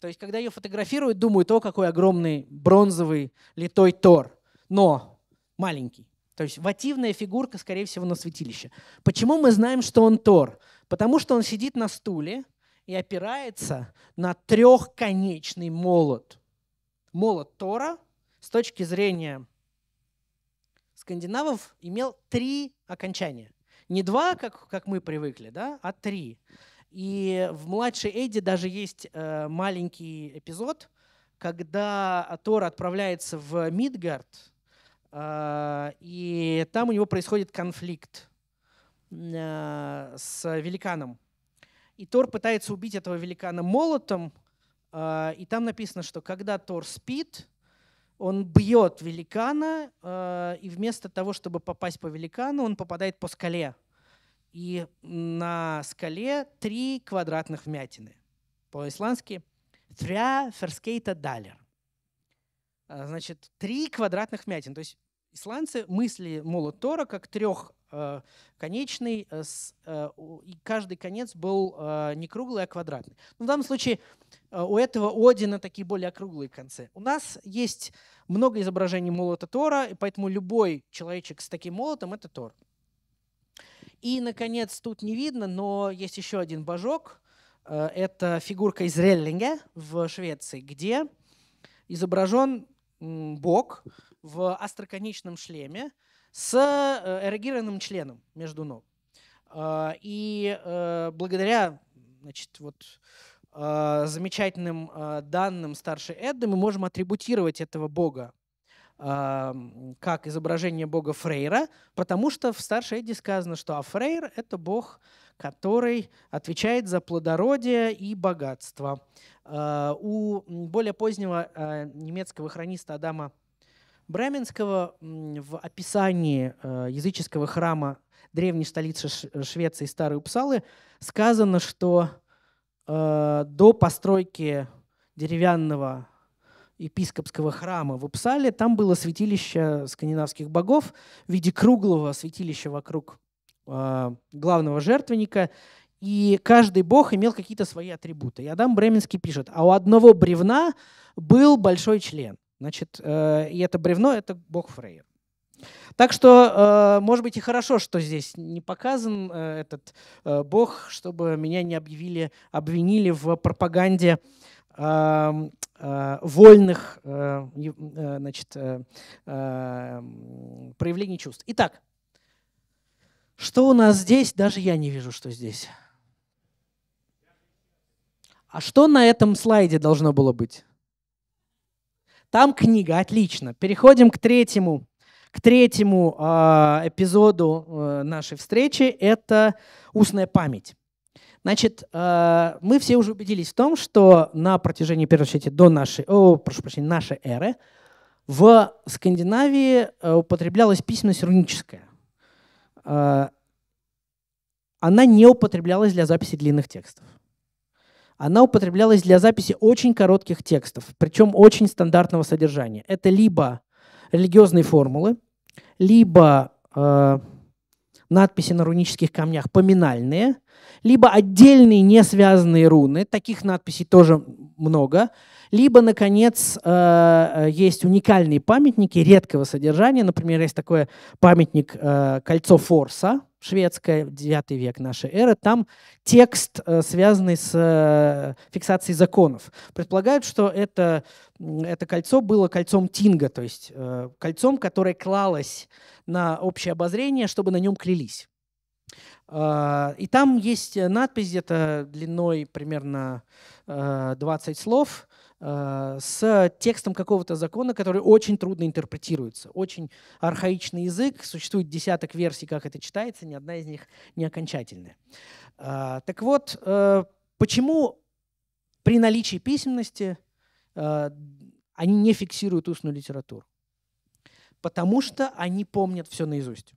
То есть, когда ее фотографируют, думают, о, какой огромный бронзовый литой тор. Но маленький. То есть вативная фигурка, скорее всего, на святилище. Почему мы знаем, что он Тор? Потому что он сидит на стуле и опирается на трехконечный молот. Молот Тора с точки зрения скандинавов имел три окончания. Не два, как, как мы привыкли, да, а три. И в «Младшей Эдди» даже есть э, маленький эпизод, когда Тор отправляется в Мидгард, а, и там у него происходит конфликт а, с великаном. И Тор пытается убить этого великана молотом, а, и там написано, что когда Тор спит, он бьет великана, и вместо того, чтобы попасть по великану, он попадает по скале. И на скале три квадратных вмятины. По-исландски «тря ферскейта далер». А, значит, три квадратных вмятин. То есть исландцы мысли молот Тора как трехконечный, а, а, и каждый конец был не круглый, а квадратный. Но ну, в данном случае у этого Одина такие более округлые концы. У нас есть много изображений молота Тора, и поэтому любой человечек с таким молотом — это Тор. И, наконец, тут не видно, но есть еще один божок. Это фигурка из Реллинге в Швеции, где изображен Бог в остроконечном шлеме с э, эрегированным членом между ног. А, и э, благодаря значит, вот, э, замечательным данным старшей Эдды мы можем атрибутировать этого бога как изображение бога Фрейра, потому что в старшей Эдди сказано, что Афрейр — это бог, который отвечает за плодородие и богатство. А, у более позднего а, немецкого хрониста Адама Бременского в описании а, языческого храма древней столицы Швеции Старой Упсалы сказано, что до постройки деревянного епископского храма в Упсале, там было святилище скандинавских богов в виде круглого святилища вокруг э, главного жертвенника, и каждый бог имел какие-то свои атрибуты. И Адам Бременский пишет, а у одного бревна был большой член. Значит, э, и это бревно — это бог Фрейр. Так что, э, может быть, и хорошо, что здесь не показан э, этот э, бог, чтобы меня не объявили, обвинили в пропаганде Э, вольных э, э, значит, эм, проявлений чувств. Итак, что у нас здесь? Даже я не вижу, что здесь. А что на этом слайде должно было быть? Там книга, отлично. Переходим к третьему, к третьему а, эпизоду нашей встречи. Это устная память. Значит, э, мы все уже убедились в том, что на протяжении, первой части до нашей, о, прошу прощения, нашей эры в Скандинавии э, употреблялась письменность руническая. Э, она не употреблялась для записи длинных текстов. Она употреблялась для записи очень коротких текстов, причем очень стандартного содержания. Это либо религиозные формулы, либо надписи на рунических камнях поминальные, либо отдельные не связанные руны, таких надписей тоже много, либо, наконец, э, э, есть уникальные памятники редкого содержания. Например, есть такой памятник э, «Кольцо Форса», шведское 9 век нашей эры, там текст, связанный с фиксацией законов. Предполагают, что это, это кольцо было кольцом Тинга, то есть кольцом, которое клалось на общее обозрение, чтобы на нем клялись. И там есть надпись где-то длиной примерно 20 слов, Э, с текстом какого-то закона, который очень трудно интерпретируется. Очень архаичный язык, существует десяток версий, как это читается, ни одна из них не окончательная. Э, так вот, э, почему при наличии письменности они не фиксируют устную литературу? Потому что они помнят все наизусть.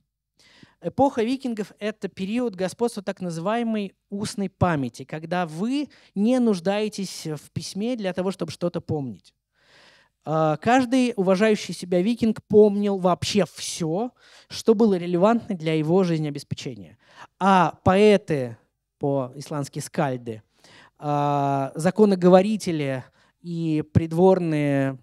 Эпоха викингов — это период господства так называемой устной памяти, когда вы не нуждаетесь в письме для того, чтобы что-то помнить. А, каждый уважающий себя викинг помнил вообще все, что было релевантно для его жизнеобеспечения. А поэты, по-исландски скальды, а, законоговорители и придворные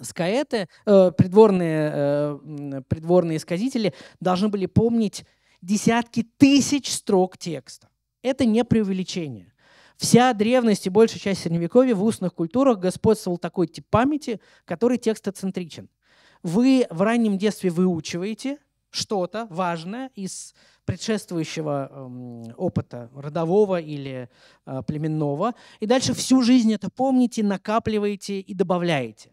Скаэты, э, придворные, э, придворные исказители должны были помнить десятки тысяч строк текста. Это не преувеличение. Вся древность и большая часть Средневековья в устных культурах господствовал такой тип памяти, который текстоцентричен. Вы в раннем детстве выучиваете что-то важное из предшествующего эм, опыта родового или э, племенного, и дальше всю жизнь это помните, накапливаете и добавляете.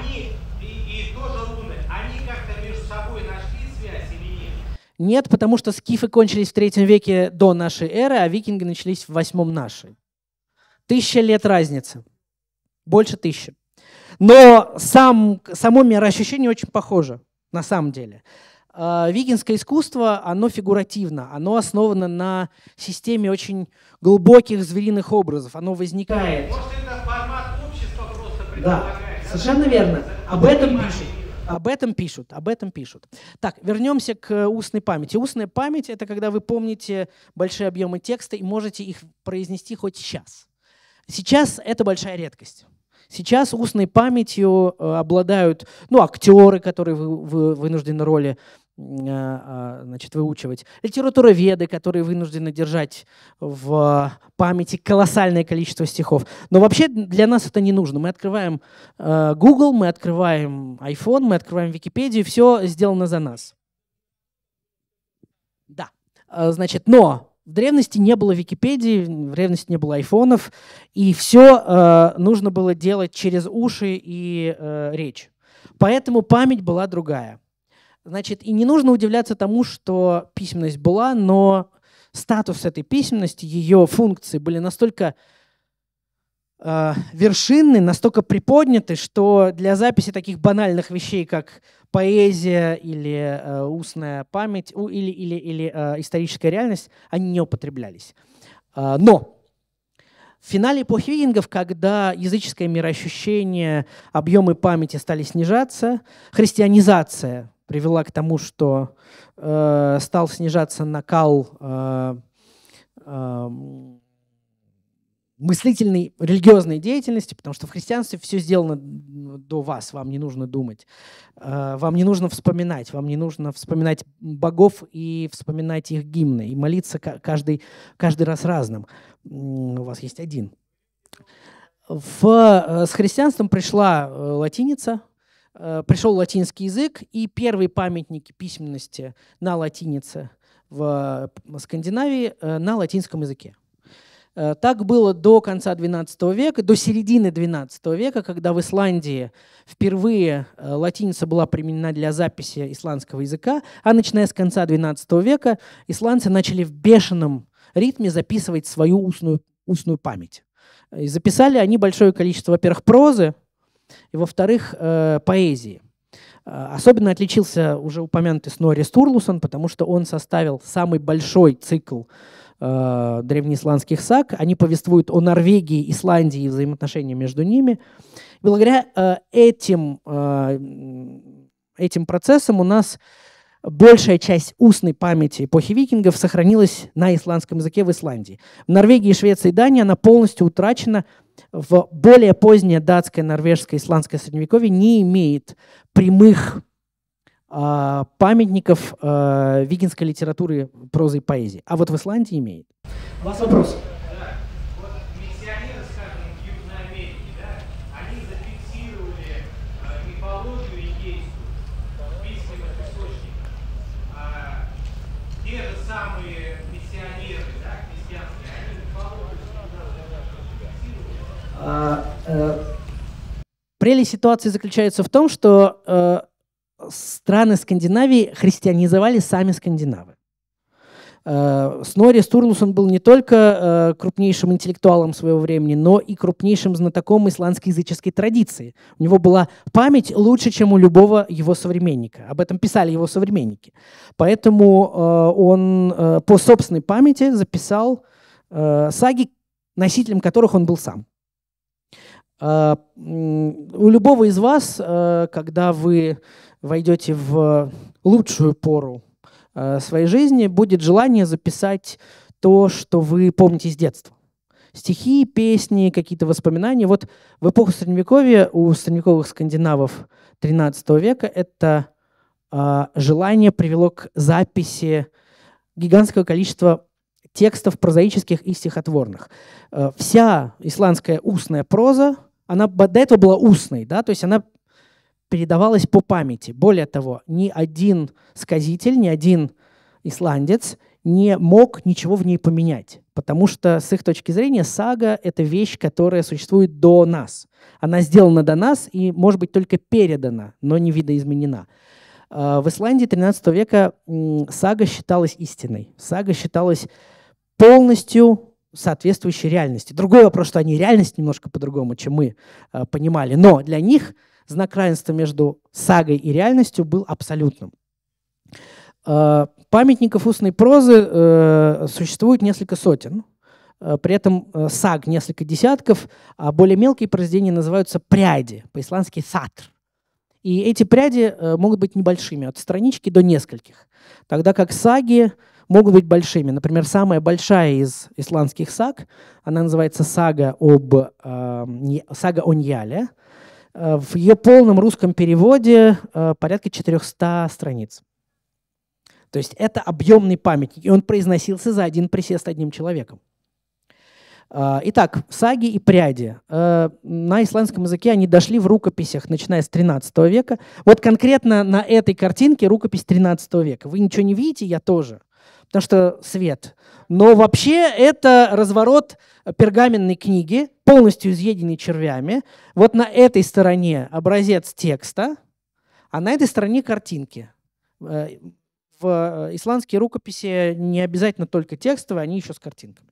Нет, потому что скифы кончились в третьем веке до нашей эры, а викинги начались в восьмом нашей. Тысяча лет разницы. Больше тысячи. Но сам, само мироощущение очень похоже, на самом деле. А, викинское искусство, оно фигуративно, оно основано на системе очень глубоких звериных образов, оно возникает. Может, это формат общества просто предлагает? Да, совершенно верно. Об этом пишет. Об этом пишут, об этом пишут. Так, вернемся к устной памяти. Устная память — это когда вы помните большие объемы текста и можете их произнести хоть сейчас. Сейчас это большая редкость. Сейчас устной памятью э, обладают ну, актеры, которые вы, вы, вынуждены роли а, а, значит, выучивать. литература, веды, которые вынуждены держать в а, памяти колоссальное количество стихов. Но вообще для нас это не нужно. Мы открываем Google, мы открываем iPhone, мы открываем Википедию, все сделано за нас. Да. Значит, но в древности не было Википедии, в древности не было айфонов, и все нужно было делать через уши и речь. Поэтому память была другая. Значит, и не нужно удивляться тому, что письменность была, но статус этой письменности, ее функции были настолько э, вершинны, настолько приподняты, что для записи таких банальных вещей, как поэзия или э, устная память у, или, или, или э, историческая реальность, они не употреблялись. Э, но в финале эпохи викингов, когда языческое мироощущение, объемы памяти стали снижаться, христианизация привела к тому, что э, стал снижаться накал э, э, мыслительной религиозной деятельности, потому что в христианстве все сделано до вас, вам не нужно думать, э, вам не нужно вспоминать, вам не нужно вспоминать богов и вспоминать их гимны, и молиться каждый, каждый раз разным. У вас есть один. В, э, с христианством пришла э, латиница, Э, пришел латинский язык, и первые памятники письменности на латинице в Скандинавии э, на латинском языке. Э, так было до конца XII века, до середины XII века, когда в Исландии впервые латиница была применена для записи исландского языка, а начиная с конца XII века исландцы начали в бешеном ритме записывать свою устную, устную память. И записали они большое количество, во-первых, прозы, и, во-вторых, э, поэзии. Э, особенно отличился уже упомянутый Снори Стурлусон, потому что он составил самый большой цикл э, древнеисландских саг. Они повествуют о Норвегии, Исландии и взаимоотношениях между ними. Благодаря э, этим, этим процессам у нас большая часть устной памяти эпохи викингов сохранилась на исландском языке в Исландии. В Норвегии, Швеции и Дании она полностью утрачена. В более позднее датское, норвежское, исландское средневековье не имеет прямых э, памятников э, викинской литературы, прозы и поэзии. А вот в Исландии имеет. У вас вопрос? Прелесть ситуации заключается в том, что э, страны Скандинавии христианизовали сами скандинавы. Э, Снорри Стурлусон был не только э, крупнейшим интеллектуалом своего времени, но и крупнейшим знатоком исландской языческой традиции. У него была память лучше, чем у любого его современника. Об этом писали его современники. Поэтому он по собственной памяти записал саги, носителем которых он был сам. А, у любого из вас, э, когда вы войдете в лучшую пору э, своей жизни, будет желание записать то, что вы помните с детства. Стихи, песни, какие-то воспоминания. Вот в эпоху Средневековья у средневековых скандинавов XIII века это а, желание привело к записи гигантского количества текстов прозаических и стихотворных. Э, вся исландская устная проза – она до этого была устной, да, то есть она передавалась по памяти. Более того, ни один сказитель, ни один исландец не мог ничего в ней поменять, потому что с их точки зрения сага — это вещь, которая существует до нас. Она сделана до нас и, может быть, только передана, но не видоизменена. А, в Исландии 13 века сага считалась истиной. Сага считалась полностью соответствующей реальности. Другой вопрос, что они реальность немножко по-другому, чем мы э, понимали. Но для них знак равенства между сагой и реальностью был абсолютным. Э, памятников устной прозы э, существует несколько сотен. Э, при этом э, саг несколько десятков, а более мелкие произведения называются пряди, по-исландски сатр. И эти пряди э, могут быть небольшими, от странички до нескольких. Тогда как саги могут быть большими. Например, самая большая из исландских саг, она называется «Сага, об, э, сага о Ньяле». Э, в ее полном русском переводе э, порядка 400 страниц. То есть это объемный памятник, и он произносился за один присест одним человеком. Э, итак, саги и пряди. Э, на исландском языке они дошли в рукописях, начиная с 13 века. Вот конкретно на этой картинке рукопись 13 века. Вы ничего не видите, я тоже потому что свет. Но вообще это разворот пергаменной книги, полностью изъеденной червями. Вот на этой стороне образец текста, а на этой стороне картинки. Э, в э, исландские рукописи не обязательно только текстовые, они еще с картинками.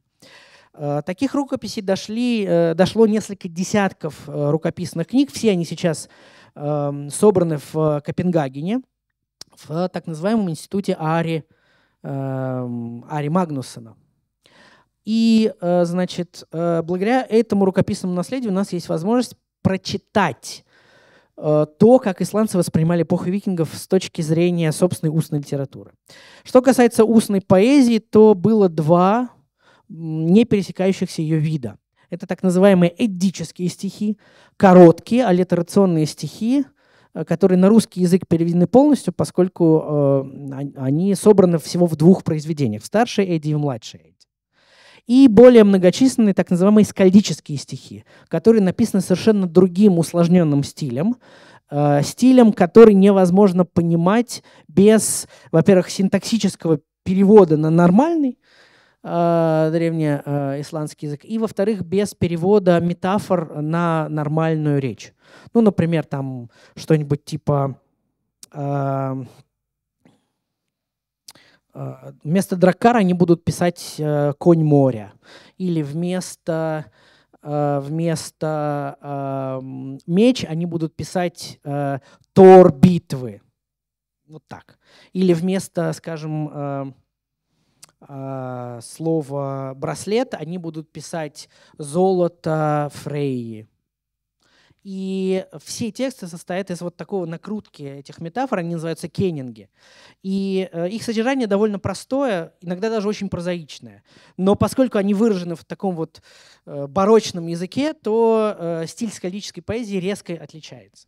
Э, таких рукописей дошли, дошло несколько десятков рукописных книг. Все они сейчас эм, собраны в Копенгагене, в так называемом институте Ари – Эм, Ари Магнуссона. И, э, значит, э, благодаря этому рукописному наследию у нас есть возможность прочитать э, то, как исландцы воспринимали эпоху викингов с точки зрения собственной устной литературы. Что касается устной поэзии, то было два не пересекающихся ее вида. Это так называемые эдические стихи, короткие аллитерационные стихи, Э, которые на русский язык переведены полностью, поскольку э, они собраны всего в двух произведениях, в старшей Эдди и в младшей Эдди. И более многочисленные так называемые скальдические стихи, которые написаны совершенно другим усложненным стилем, э, стилем, который невозможно понимать без, во-первых, синтаксического перевода на нормальный, Э, древнеисландский э, язык, и, во-вторых, без перевода метафор на нормальную речь. Ну, например, там что-нибудь типа э, вместо дракара они будут писать конь моря или вместо вместо меч они будут писать тор битвы вот так или вместо скажем а, слово браслет, они будут писать золото Фрейи. И все тексты состоят из вот такого накрутки этих метафор, они называются кеннинги. И э, их содержание довольно простое, иногда даже очень прозаичное. Но поскольку они выражены в таком вот э, барочном языке, то э, стиль скалической поэзии резко отличается.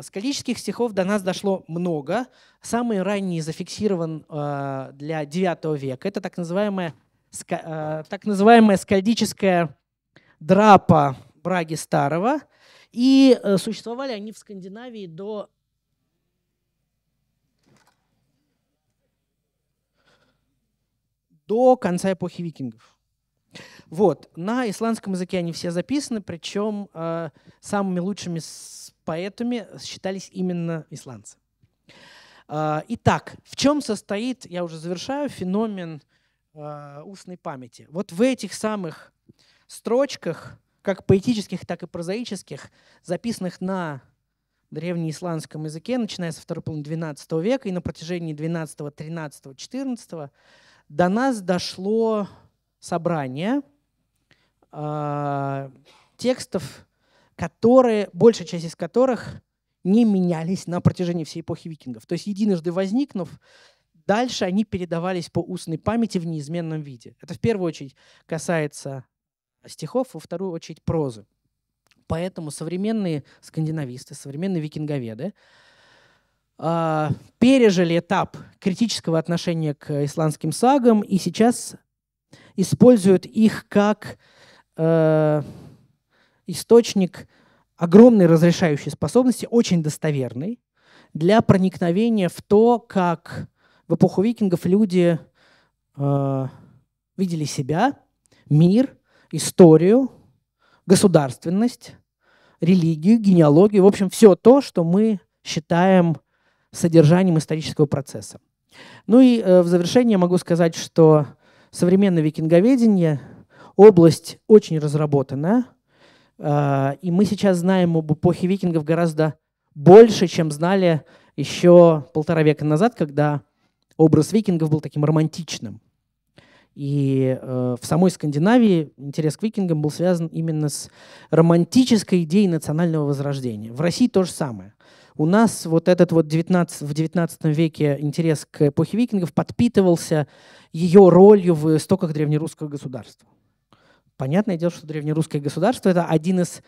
Скалических стихов до нас дошло много. Самый ранний зафиксирован для IX века. Это так называемая, так называемая скальдическая драпа Браги Старого – и э, существовали они в Скандинавии до... до конца эпохи викингов. Вот. На исландском языке они все записаны, причем э, самыми лучшими поэтами считались именно исландцы. Э, итак, в чем состоит, я уже завершаю, феномен э, устной памяти? Вот в этих самых строчках как поэтических, так и прозаических, записанных на древнеисландском языке, начиная со второй половины XII века и на протяжении XII, XIII, XIV, до нас дошло собрание э, текстов, которые, большая часть из которых не менялись на протяжении всей эпохи викингов. То есть единожды возникнув, дальше они передавались по устной памяти в неизменном виде. Это в первую очередь касается стихов, во вторую очередь прозы. Поэтому современные скандинависты, современные викинговеды э, пережили этап критического отношения к исландским сагам и сейчас используют их как э, источник огромной разрешающей способности, очень достоверной, для проникновения в то, как в эпоху викингов люди э, видели себя, мир историю, государственность, религию, генеалогию, в общем, все то, что мы считаем содержанием исторического процесса. Ну и э, в завершение могу сказать, что современное викинговедение – область очень разработанная, э, а, и мы сейчас знаем об эпохе викингов гораздо больше, чем знали еще полтора века назад, когда образ викингов был таким романтичным. И э, в самой Скандинавии интерес к викингам был связан именно с романтической идеей национального возрождения. В России то же самое. У нас вот этот вот 19, в 19 веке интерес к эпохе викингов подпитывался ее ролью в истоках древнерусского государства. Понятное дело, что древнерусское государство — это один из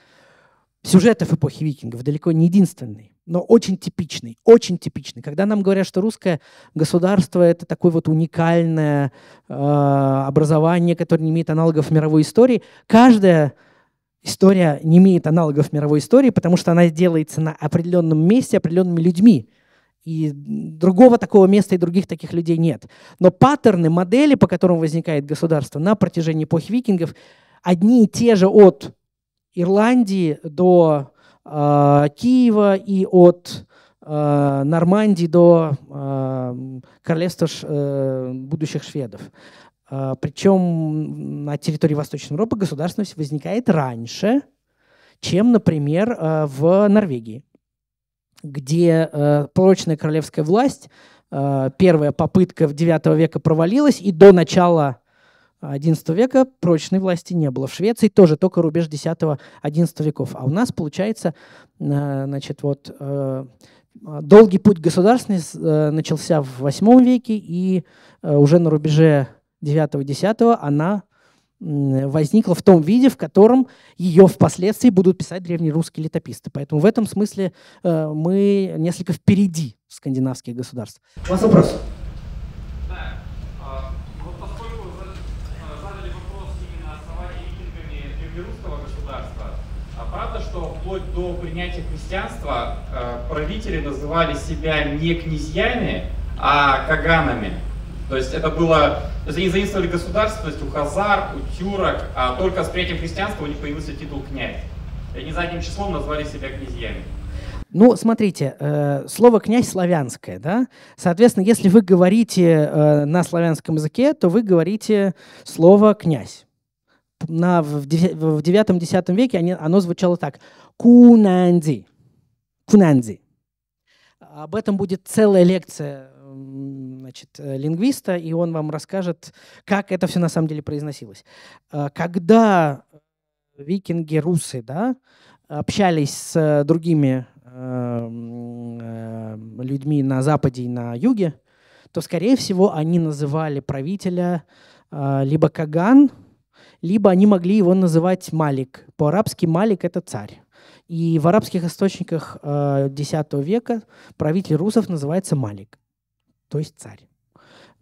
сюжетов эпохи викингов, далеко не единственный, но очень типичный, очень типичный. Когда нам говорят, что русское государство — это такое вот уникальное э, образование, которое не имеет аналогов в мировой истории, каждая история не имеет аналогов в мировой истории, потому что она делается на определенном месте определенными людьми. И другого такого места и других таких людей нет. Но паттерны, модели, по которым возникает государство на протяжении эпохи викингов, одни и те же от Ирландии до э, Киева и от э, Нормандии до э, королевства ш, э, будущих шведов. Э, причем на территории Восточной Европы государственность возникает раньше, чем, например, э, в Норвегии, где э, прочная королевская власть, э, первая попытка в IX века провалилась, и до начала XI века прочной власти не было. В Швеции тоже только рубеж X-XI веков. А у нас получается, э, значит, вот э, долгий путь государственности э, начался в VIII веке, и уже на рубеже IX-X она возникла в том виде, в котором ее впоследствии будут писать древнерусские летописцы. Поэтому в этом смысле мы несколько впереди скандинавских государств. У вас вопрос? вплоть до принятия христианства э, правители называли себя не князьями, а каганами. То есть это было, то есть они заимствовали государство, то есть у хазар, у тюрок, а только с принятием христианства у них появился титул князь. И они задним числом назвали себя князьями. Ну, смотрите, э, слово «князь» славянское, да? Соответственно, если вы говорите э, на славянском языке, то вы говорите слово «князь». На, в IX-X веке они, оно звучало так кунанди. Кунанди. Об этом будет целая лекция значит, э, лингвиста, и он вам расскажет, как это все на самом деле произносилось. Э, когда викинги, русы, да, общались с э, другими эм, людьми на Западе и на Юге, то, скорее всего, они называли правителя либо Каган, либо они могли его называть Малик. По-арабски Малик – это царь. И в арабских источниках X э, века правитель русов называется Малик, то есть царь.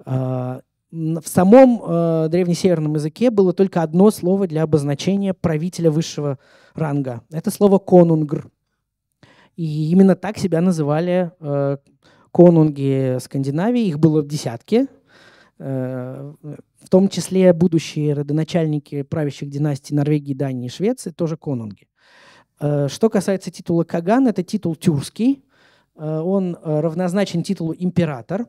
Э, в самом э, древнесеверном языке было только одно слово для обозначения правителя высшего ранга. Это слово «конунгр». И именно так себя называли конунги Скандинавии. Их было десятки, в том числе будущие родоначальники правящих династий Норвегии, Дании и Швеции, тоже конунги. Э, что касается титула Каган, это титул тюркский. Э, он э, равнозначен титулу император.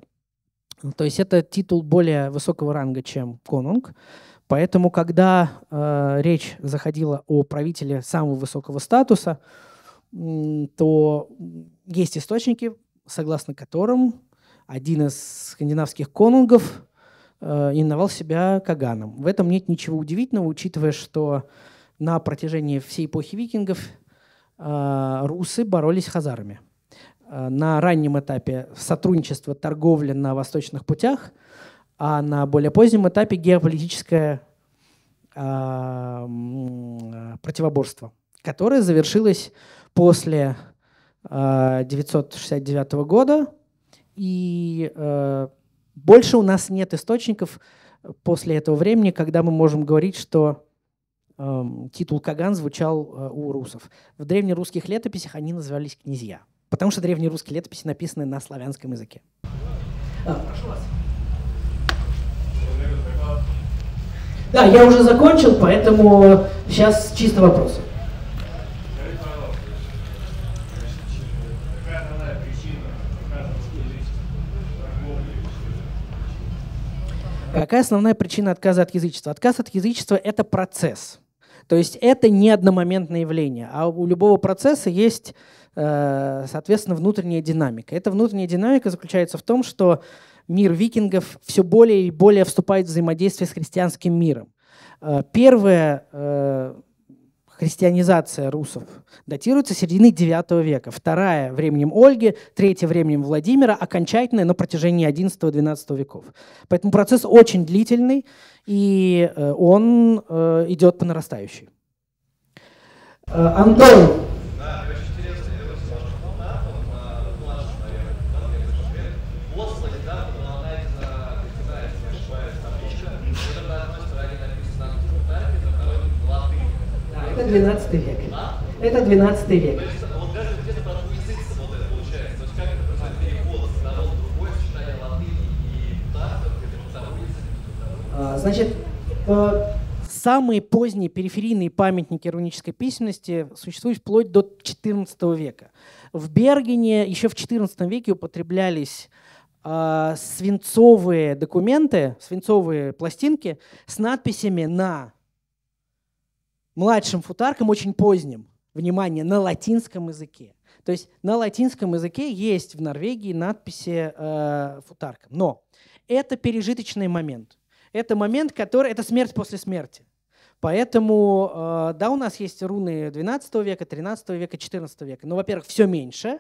То есть это титул более высокого ранга, чем конунг. Поэтому, когда э, речь заходила о правителе самого высокого статуса, то есть источники, согласно которым один из скандинавских конунгов э, именовал себя Каганом. В этом нет ничего удивительного, учитывая, что на протяжении всей эпохи викингов Э, русы боролись с хазарами. Э, на раннем этапе сотрудничество торговли на восточных путях, а на более позднем этапе геополитическое э, противоборство, которое завершилось после 969 года. И больше у нас нет источников после этого времени, когда мы можем говорить, что Эм, титул Каган звучал э, у русов. В древнерусских летописях они назывались князья, потому что древнерусские летописи написаны на славянском языке. Да, я уже закончил, поэтому сейчас чисто вопросы. Какая основная причина отказа от язычества? Отказ от язычества – это процесс. То есть это не одномоментное явление, а у любого процесса есть, э, соответственно, внутренняя динамика. Эта внутренняя динамика заключается в том, что мир викингов все более и более вступает в взаимодействие с христианским миром. Э, первое э, христианизация русов датируется середины IX века. Вторая – временем Ольги, третья – временем Владимира, окончательная на протяжении XI-XII веков. Поэтому процесс очень длительный, и э, он э, идет по нарастающей. Э, Антон, 12 век. Это 12 век. Значит, самые поздние периферийные памятники рунической письменности существуют вплоть до XIV века. В Бергене еще в XIV веке употреблялись а, свинцовые документы, свинцовые пластинки с надписями на младшим футаркам, очень поздним, внимание, на латинском языке. То есть на латинском языке есть в Норвегии надписи э, футаркам. Но это пережиточный момент. Это момент, который... Это смерть после смерти. Поэтому, э, да, у нас есть руны 12 века, 13 века, 14 века. Но, во-первых, все меньше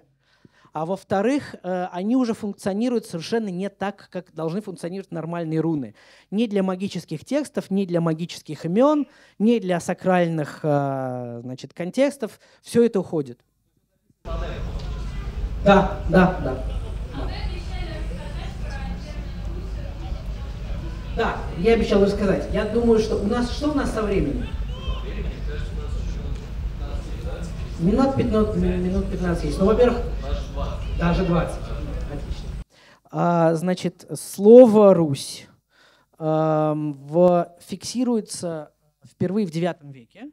а во-вторых, э, они уже функционируют совершенно не так, как должны функционировать нормальные руны. Ни для магических текстов, ни для магических имен, ни для сакральных э, значит, контекстов. Все это уходит. Да, да, да. Да, я обещал рассказать. Я думаю, что у нас что у нас со временем? Минут 15, ну, минут 15 есть. Ну, во-первых, даже 20. Отлично. А, значит, слово «Русь» э, в, фиксируется впервые в IX веке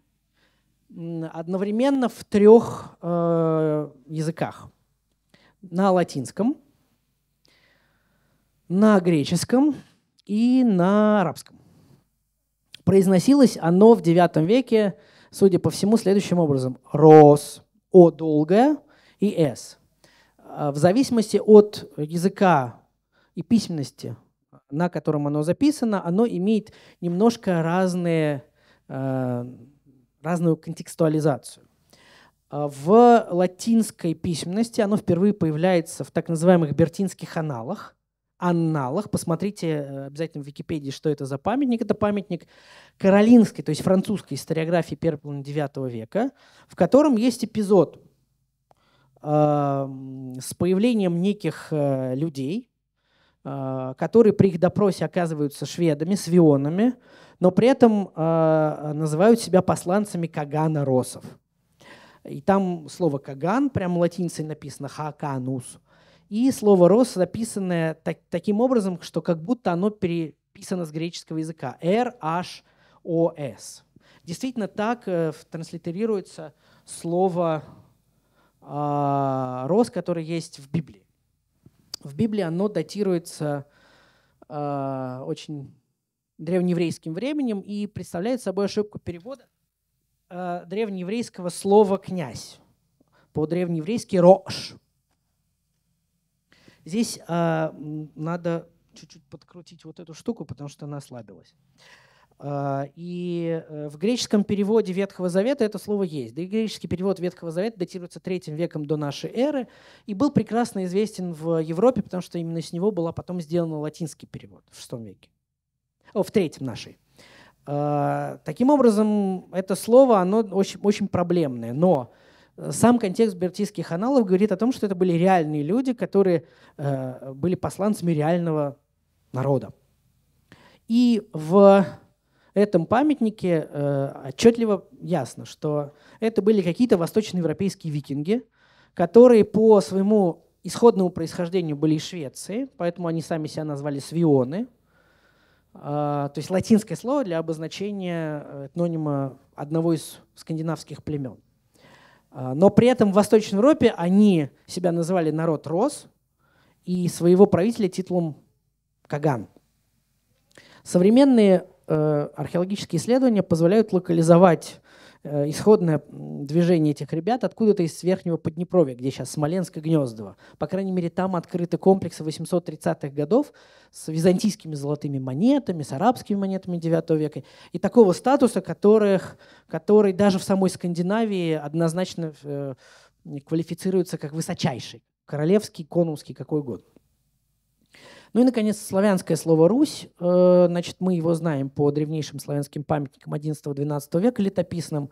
одновременно в трех э, языках. На латинском, на греческом и на арабском. Произносилось оно в IX веке судя по всему, следующим образом. Рос, О долгое и С. А, в зависимости от языка и письменности, на котором оно записано, оно имеет немножко разные, а, разную контекстуализацию. А, в латинской письменности оно впервые появляется в так называемых бертинских аналах, аналог. Посмотрите э, обязательно в Википедии, что это за памятник. Это памятник каролинской, то есть французской историографии первой половины IX века, в котором есть эпизод эм, с появлением неких э, людей, э, которые при их допросе оказываются шведами, свионами, но при этом называют себя посланцами Кагана Росов. И там слово «каган» прямо латиницей написано «хаканус», и слово «рос» записанное так, таким образом, что как будто оно переписано с греческого языка. R-H-O-S. Действительно, так э, транслитерируется слово э, «рос», которое есть в Библии. В Библии оно датируется э, очень древнееврейским временем и представляет собой ошибку перевода э, древнееврейского слова «князь». По-древнееврейски «рош», Здесь а, надо чуть-чуть подкрутить вот эту штуку, потому что она ослабилась. А, и э, в греческом переводе Ветхого Завета это слово есть. Да и греческий перевод Ветхого Завета датируется третьим веком до нашей эры и был прекрасно известен в Европе, потому что именно с него была потом сделана латинский перевод в VI веке. О, в третьем нашей. А, таким образом, это слово, оно очень, очень проблемное. Но Э, сам контекст бертийских аналов говорит о том, что это были реальные люди, которые э, были посланцами реального народа. И в этом памятнике э, отчетливо ясно, что это были какие-то восточноевропейские викинги, которые по своему исходному происхождению были из Швеции, поэтому они сами себя назвали свионы. Э, то есть латинское слово для обозначения э, этнонима одного из скандинавских племен. А, но при этом в Восточной Европе они себя называли народ Рос и своего правителя титулом Каган. Современные э, археологические исследования позволяют локализовать Э, исходное движение этих ребят откуда-то из Верхнего Поднепровья, где сейчас Смоленск и Гнездово. По крайней мере, там открыты комплексы 830-х годов с византийскими золотыми монетами, с арабскими монетами IX века. И такого статуса, которых, который даже в самой Скандинавии однозначно э, квалифицируется как высочайший. Королевский, конумский, какой угодно. Ну и, наконец, славянское слово «Русь». Э, значит, мы его знаем по древнейшим славянским памятникам XI-XII века летописным.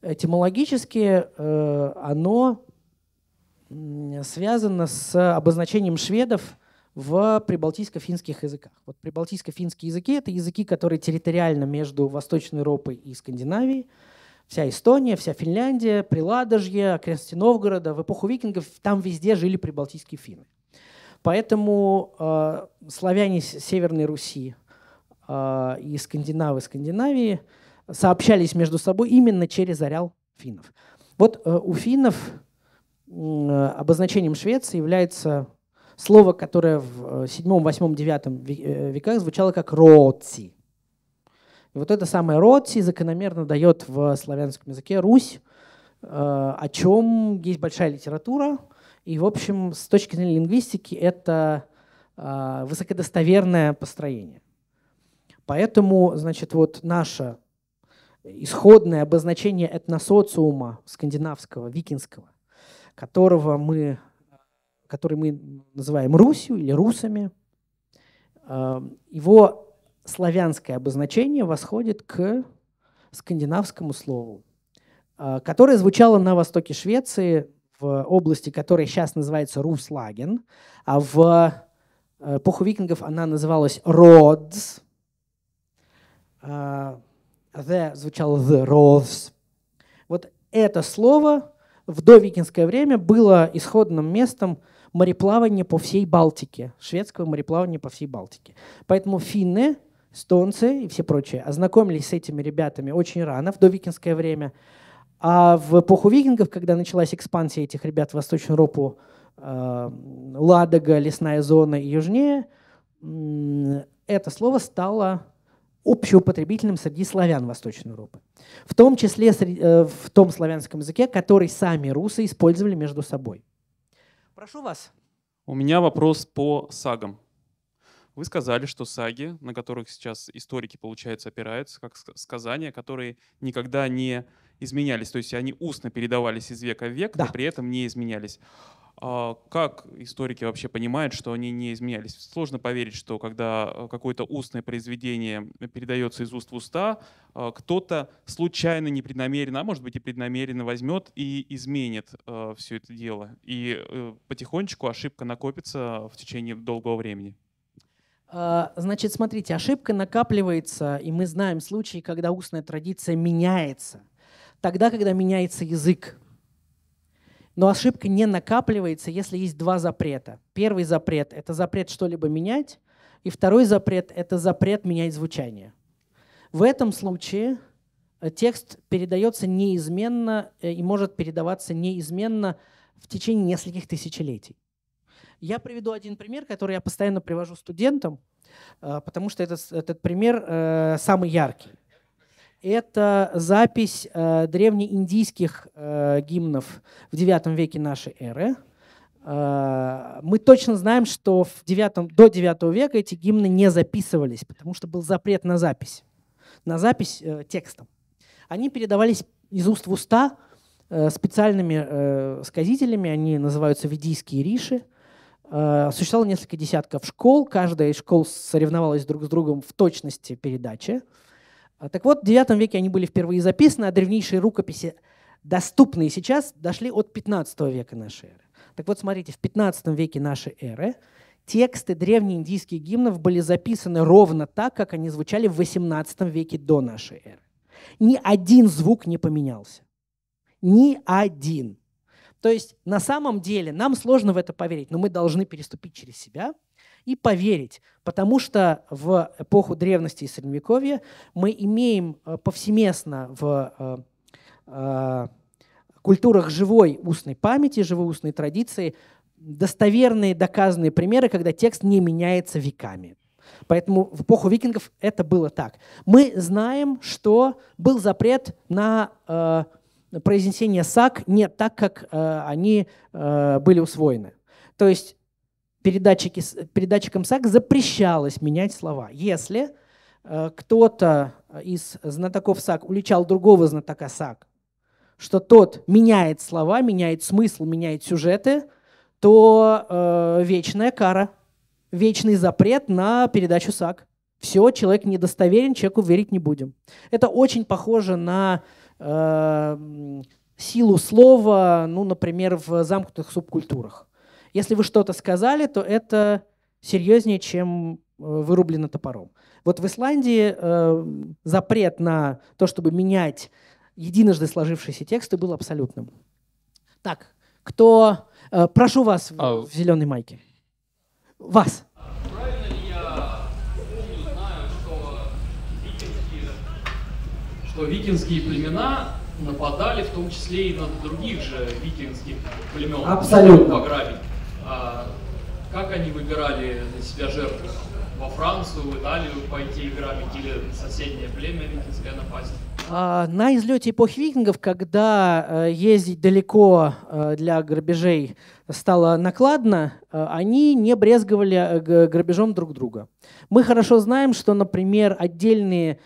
Э, этимологически э, оно связано с обозначением шведов в прибалтийско-финских языках. Вот прибалтийско-финские языки — это языки, которые территориально между Восточной Европой и Скандинавией, вся Эстония, вся Финляндия, Приладожье, окрестности Новгорода, в эпоху викингов там везде жили прибалтийские финны. Поэтому э, славяне Северной Руси э, и скандинавы Скандинавии сообщались между собой именно через ареал финнов. Вот э, у финнов э, обозначением Швеции является слово, которое в 7, 8, 9 веках звучало как «роци». И вот это самое «роци» закономерно дает в славянском языке «Русь», э, о чем есть большая литература – и, в общем, с точки зрения лингвистики это э, высокодостоверное построение. Поэтому, значит, вот наше исходное обозначение этносоциума скандинавского, викинского, которого мы, который мы называем Русью или русами, э, его славянское обозначение восходит к скандинавскому слову, э, которое звучало на востоке Швеции области, которая сейчас называется Руслаген, а в э, эпоху викингов она называлась Родс. А, The звучало The Rods. Вот это слово в довикинское время было исходным местом мореплавания по всей Балтике, шведского мореплавания по всей Балтике. Поэтому финны, стонцы и все прочие ознакомились с этими ребятами очень рано, в довикинское время – а в эпоху викингов, когда началась экспансия этих ребят в Восточную Европу, эм, Ладога, лесная зона и южнее, это слово стало общеупотребительным среди славян Восточной Европы. В том числе э, в том славянском языке, который сами русы использовали между собой. Прошу вас. У меня вопрос по сагам. Вы сказали, что саги, на которых сейчас историки, получается, опираются, как сказания, которые никогда не изменялись, то есть они устно передавались из века в век, да. но при этом не изменялись. А как историки вообще понимают, что они не изменялись? Сложно поверить, что когда э, какое-то устное произведение передается из уст в уста, э, кто-то случайно, непреднамеренно, а может быть и преднамеренно возьмет и изменит э, все это дело. И потихонечку ошибка накопится в течение долгого времени. А, значит, смотрите, ошибка накапливается, и мы знаем случаи, когда устная традиция меняется – тогда, когда меняется язык. Но ошибка не накапливается, если есть два запрета. Первый запрет – это запрет что-либо менять, и второй запрет – это запрет менять звучание. В этом случае э, текст передается неизменно э, и может передаваться неизменно в течение нескольких тысячелетий. Я приведу один пример, который я постоянно привожу студентам, э, потому что этот, этот пример самый яркий это запись э, древнеиндийских э, гимнов в IX веке нашей эры. Э, мы точно знаем, что в 9, до IX века эти гимны не записывались, потому что был запрет на запись, на запись э, текстом. Они передавались из уст в уста э, специальными э, сказителями, они называются ведийские риши. Э, существовало несколько десятков школ, каждая из школ соревновалась друг с другом в точности передачи. А, так вот, в IX веке они были впервые записаны, а древнейшие рукописи, доступные сейчас, дошли от 15 века нашей эры. Так вот, смотрите, в 15 веке нашей эры тексты древнеиндийских гимнов были записаны ровно так, как они звучали в 18 веке до нашей эры. Ни один звук не поменялся. Ни один. То есть на самом деле нам сложно в это поверить, но мы должны переступить через себя – и поверить, потому что в эпоху древности и средневековья мы имеем э, повсеместно в э, э, культурах живой устной памяти, живой устной традиции достоверные доказанные примеры, когда текст не меняется веками. Поэтому в эпоху викингов это было так. Мы знаем, что был запрет на э, произнесение сак не так, как э, они э, были усвоены. То есть передатчики, передатчикам САК запрещалось менять слова. Если э, кто-то из знатоков САК уличал другого знатока САК, что тот меняет слова, меняет смысл, меняет сюжеты, то э, вечная кара, вечный запрет на передачу САК. Все, человек недостоверен, человеку верить не будем. Это очень похоже на э, силу слова, ну, например, в замкнутых субкультурах если вы что-то сказали, то это серьезнее, чем э, вырублено топором. Вот в Исландии э, запрет на то, чтобы менять единожды сложившиеся тексты, был абсолютным. Так, кто... Э, прошу вас в, в а, зеленой майке. Вас. что викинские племена нападали в том числе и на других же викинских племен. Абсолютно. Пограбить. А, как они выбирали для себя жертву? Во Францию, в Италию пойти и грабить или соседнее племя викинское напасть? А, на излете эпохи викингов, когда э, ездить далеко э, для грабежей стало накладно, э, они не брезговали грабежом друг друга. Мы хорошо знаем, что, например, отдельные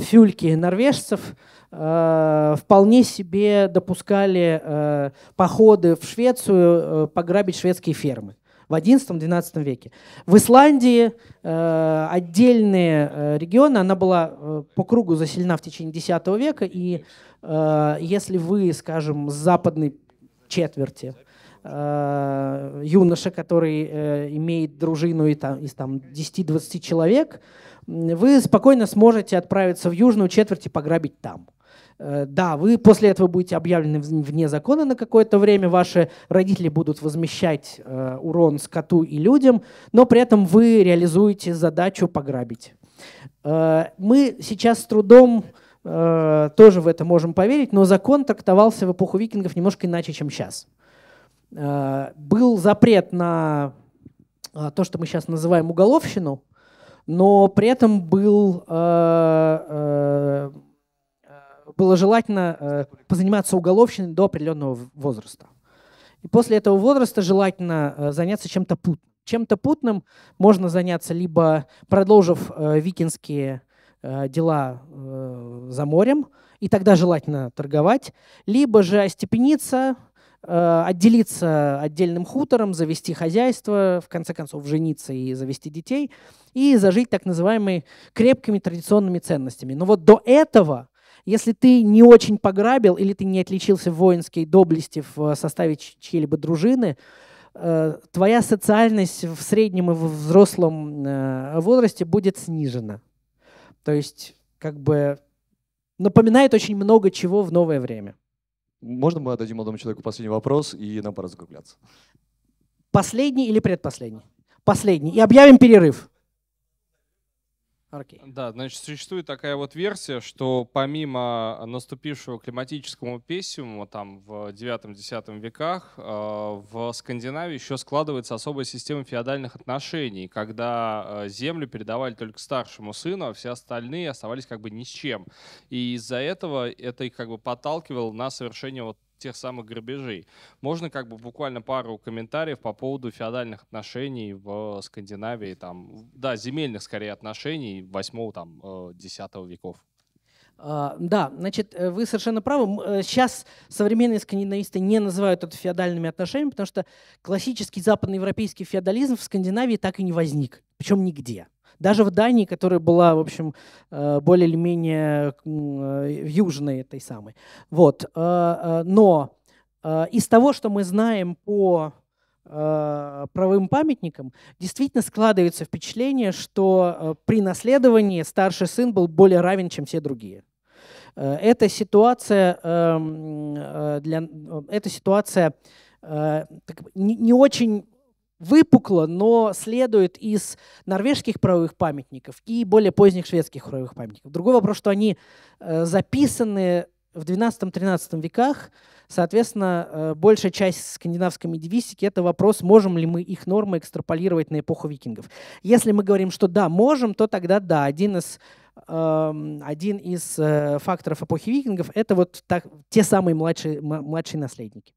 фюльки норвежцев – Э, вполне себе допускали э, походы в Швецию э, пограбить шведские фермы в XI-XII веке. В Исландии э, отдельные э, регионы, она была э, по кругу заселена в течение X века, и э, если вы, скажем, с западной четверти э, юноша, который э, имеет дружину и, там, из там, 10-20 человек, вы спокойно сможете отправиться в южную четверть и пограбить там. Э, да, вы после этого будете объявлены вне закона на какое-то время, ваши родители будут возмещать э, урон скоту и людям, но при этом вы реализуете задачу пограбить. Э, мы сейчас с трудом тоже в это можем поверить, но закон трактовался в эпоху викингов немножко иначе, чем сейчас. Был запрет на то, что мы сейчас называем уголовщину, но при этом был было желательно э, позаниматься уголовщиной до определенного возраста. И после этого возраста желательно э, заняться чем-то путным. Чем-то путным можно заняться либо продолжив э, викинские э, дела э, за морем, и тогда желательно торговать, либо же остепениться, э, отделиться отдельным хутором, завести хозяйство, в конце концов жениться и завести детей, и зажить так называемыми крепкими традиционными ценностями. Но вот до этого если ты не очень пограбил или ты не отличился в воинской доблести в э, составе чьей-либо дружины, э, твоя социальность в среднем и в взрослом э, возрасте будет снижена. То есть, как бы напоминает очень много чего в новое время. Можно мы отдадим молодому человеку последний вопрос, и нам пора закругляться? Последний или предпоследний? Последний. И объявим перерыв. Okay. Да, значит, существует такая вот версия, что помимо наступившего климатического пессимума там в 9-10 веках, э, в Скандинавии еще складывается особая система феодальных отношений, когда э, землю передавали только старшему сыну, а все остальные оставались как бы ни с чем. И из-за этого это их как бы подталкивало на совершение вот тех самых грабежей. Можно как бы буквально пару комментариев по поводу феодальных отношений в Скандинавии, там, да, земельных скорее отношений 8 там, 10 э, веков. А, да, значит, э, вы совершенно правы. Э, сейчас современные скандинависты не называют это феодальными отношениями, потому что классический западноевропейский феодализм в Скандинавии так и не возник, причем нигде. Даже в Дании, которая была, в общем, э, более или менее э, южной этой самой. Вот. Э, но из того, что мы знаем по правым памятникам, действительно складывается впечатление, что при наследовании старший сын был более равен, чем все другие. Эта ситуация, эм, для, эта ситуация не очень выпукло, но следует из норвежских правовых памятников и более поздних шведских правовых памятников. Другой вопрос, что они э, записаны в 12-13 веках, соответственно, э, большая часть скандинавской медивистики – это вопрос, можем ли мы их нормы экстраполировать на эпоху викингов. Если мы говорим, что да, можем, то тогда да, один из, эм, один из э, факторов эпохи викингов – это вот так, те самые младшие, младшие наследники.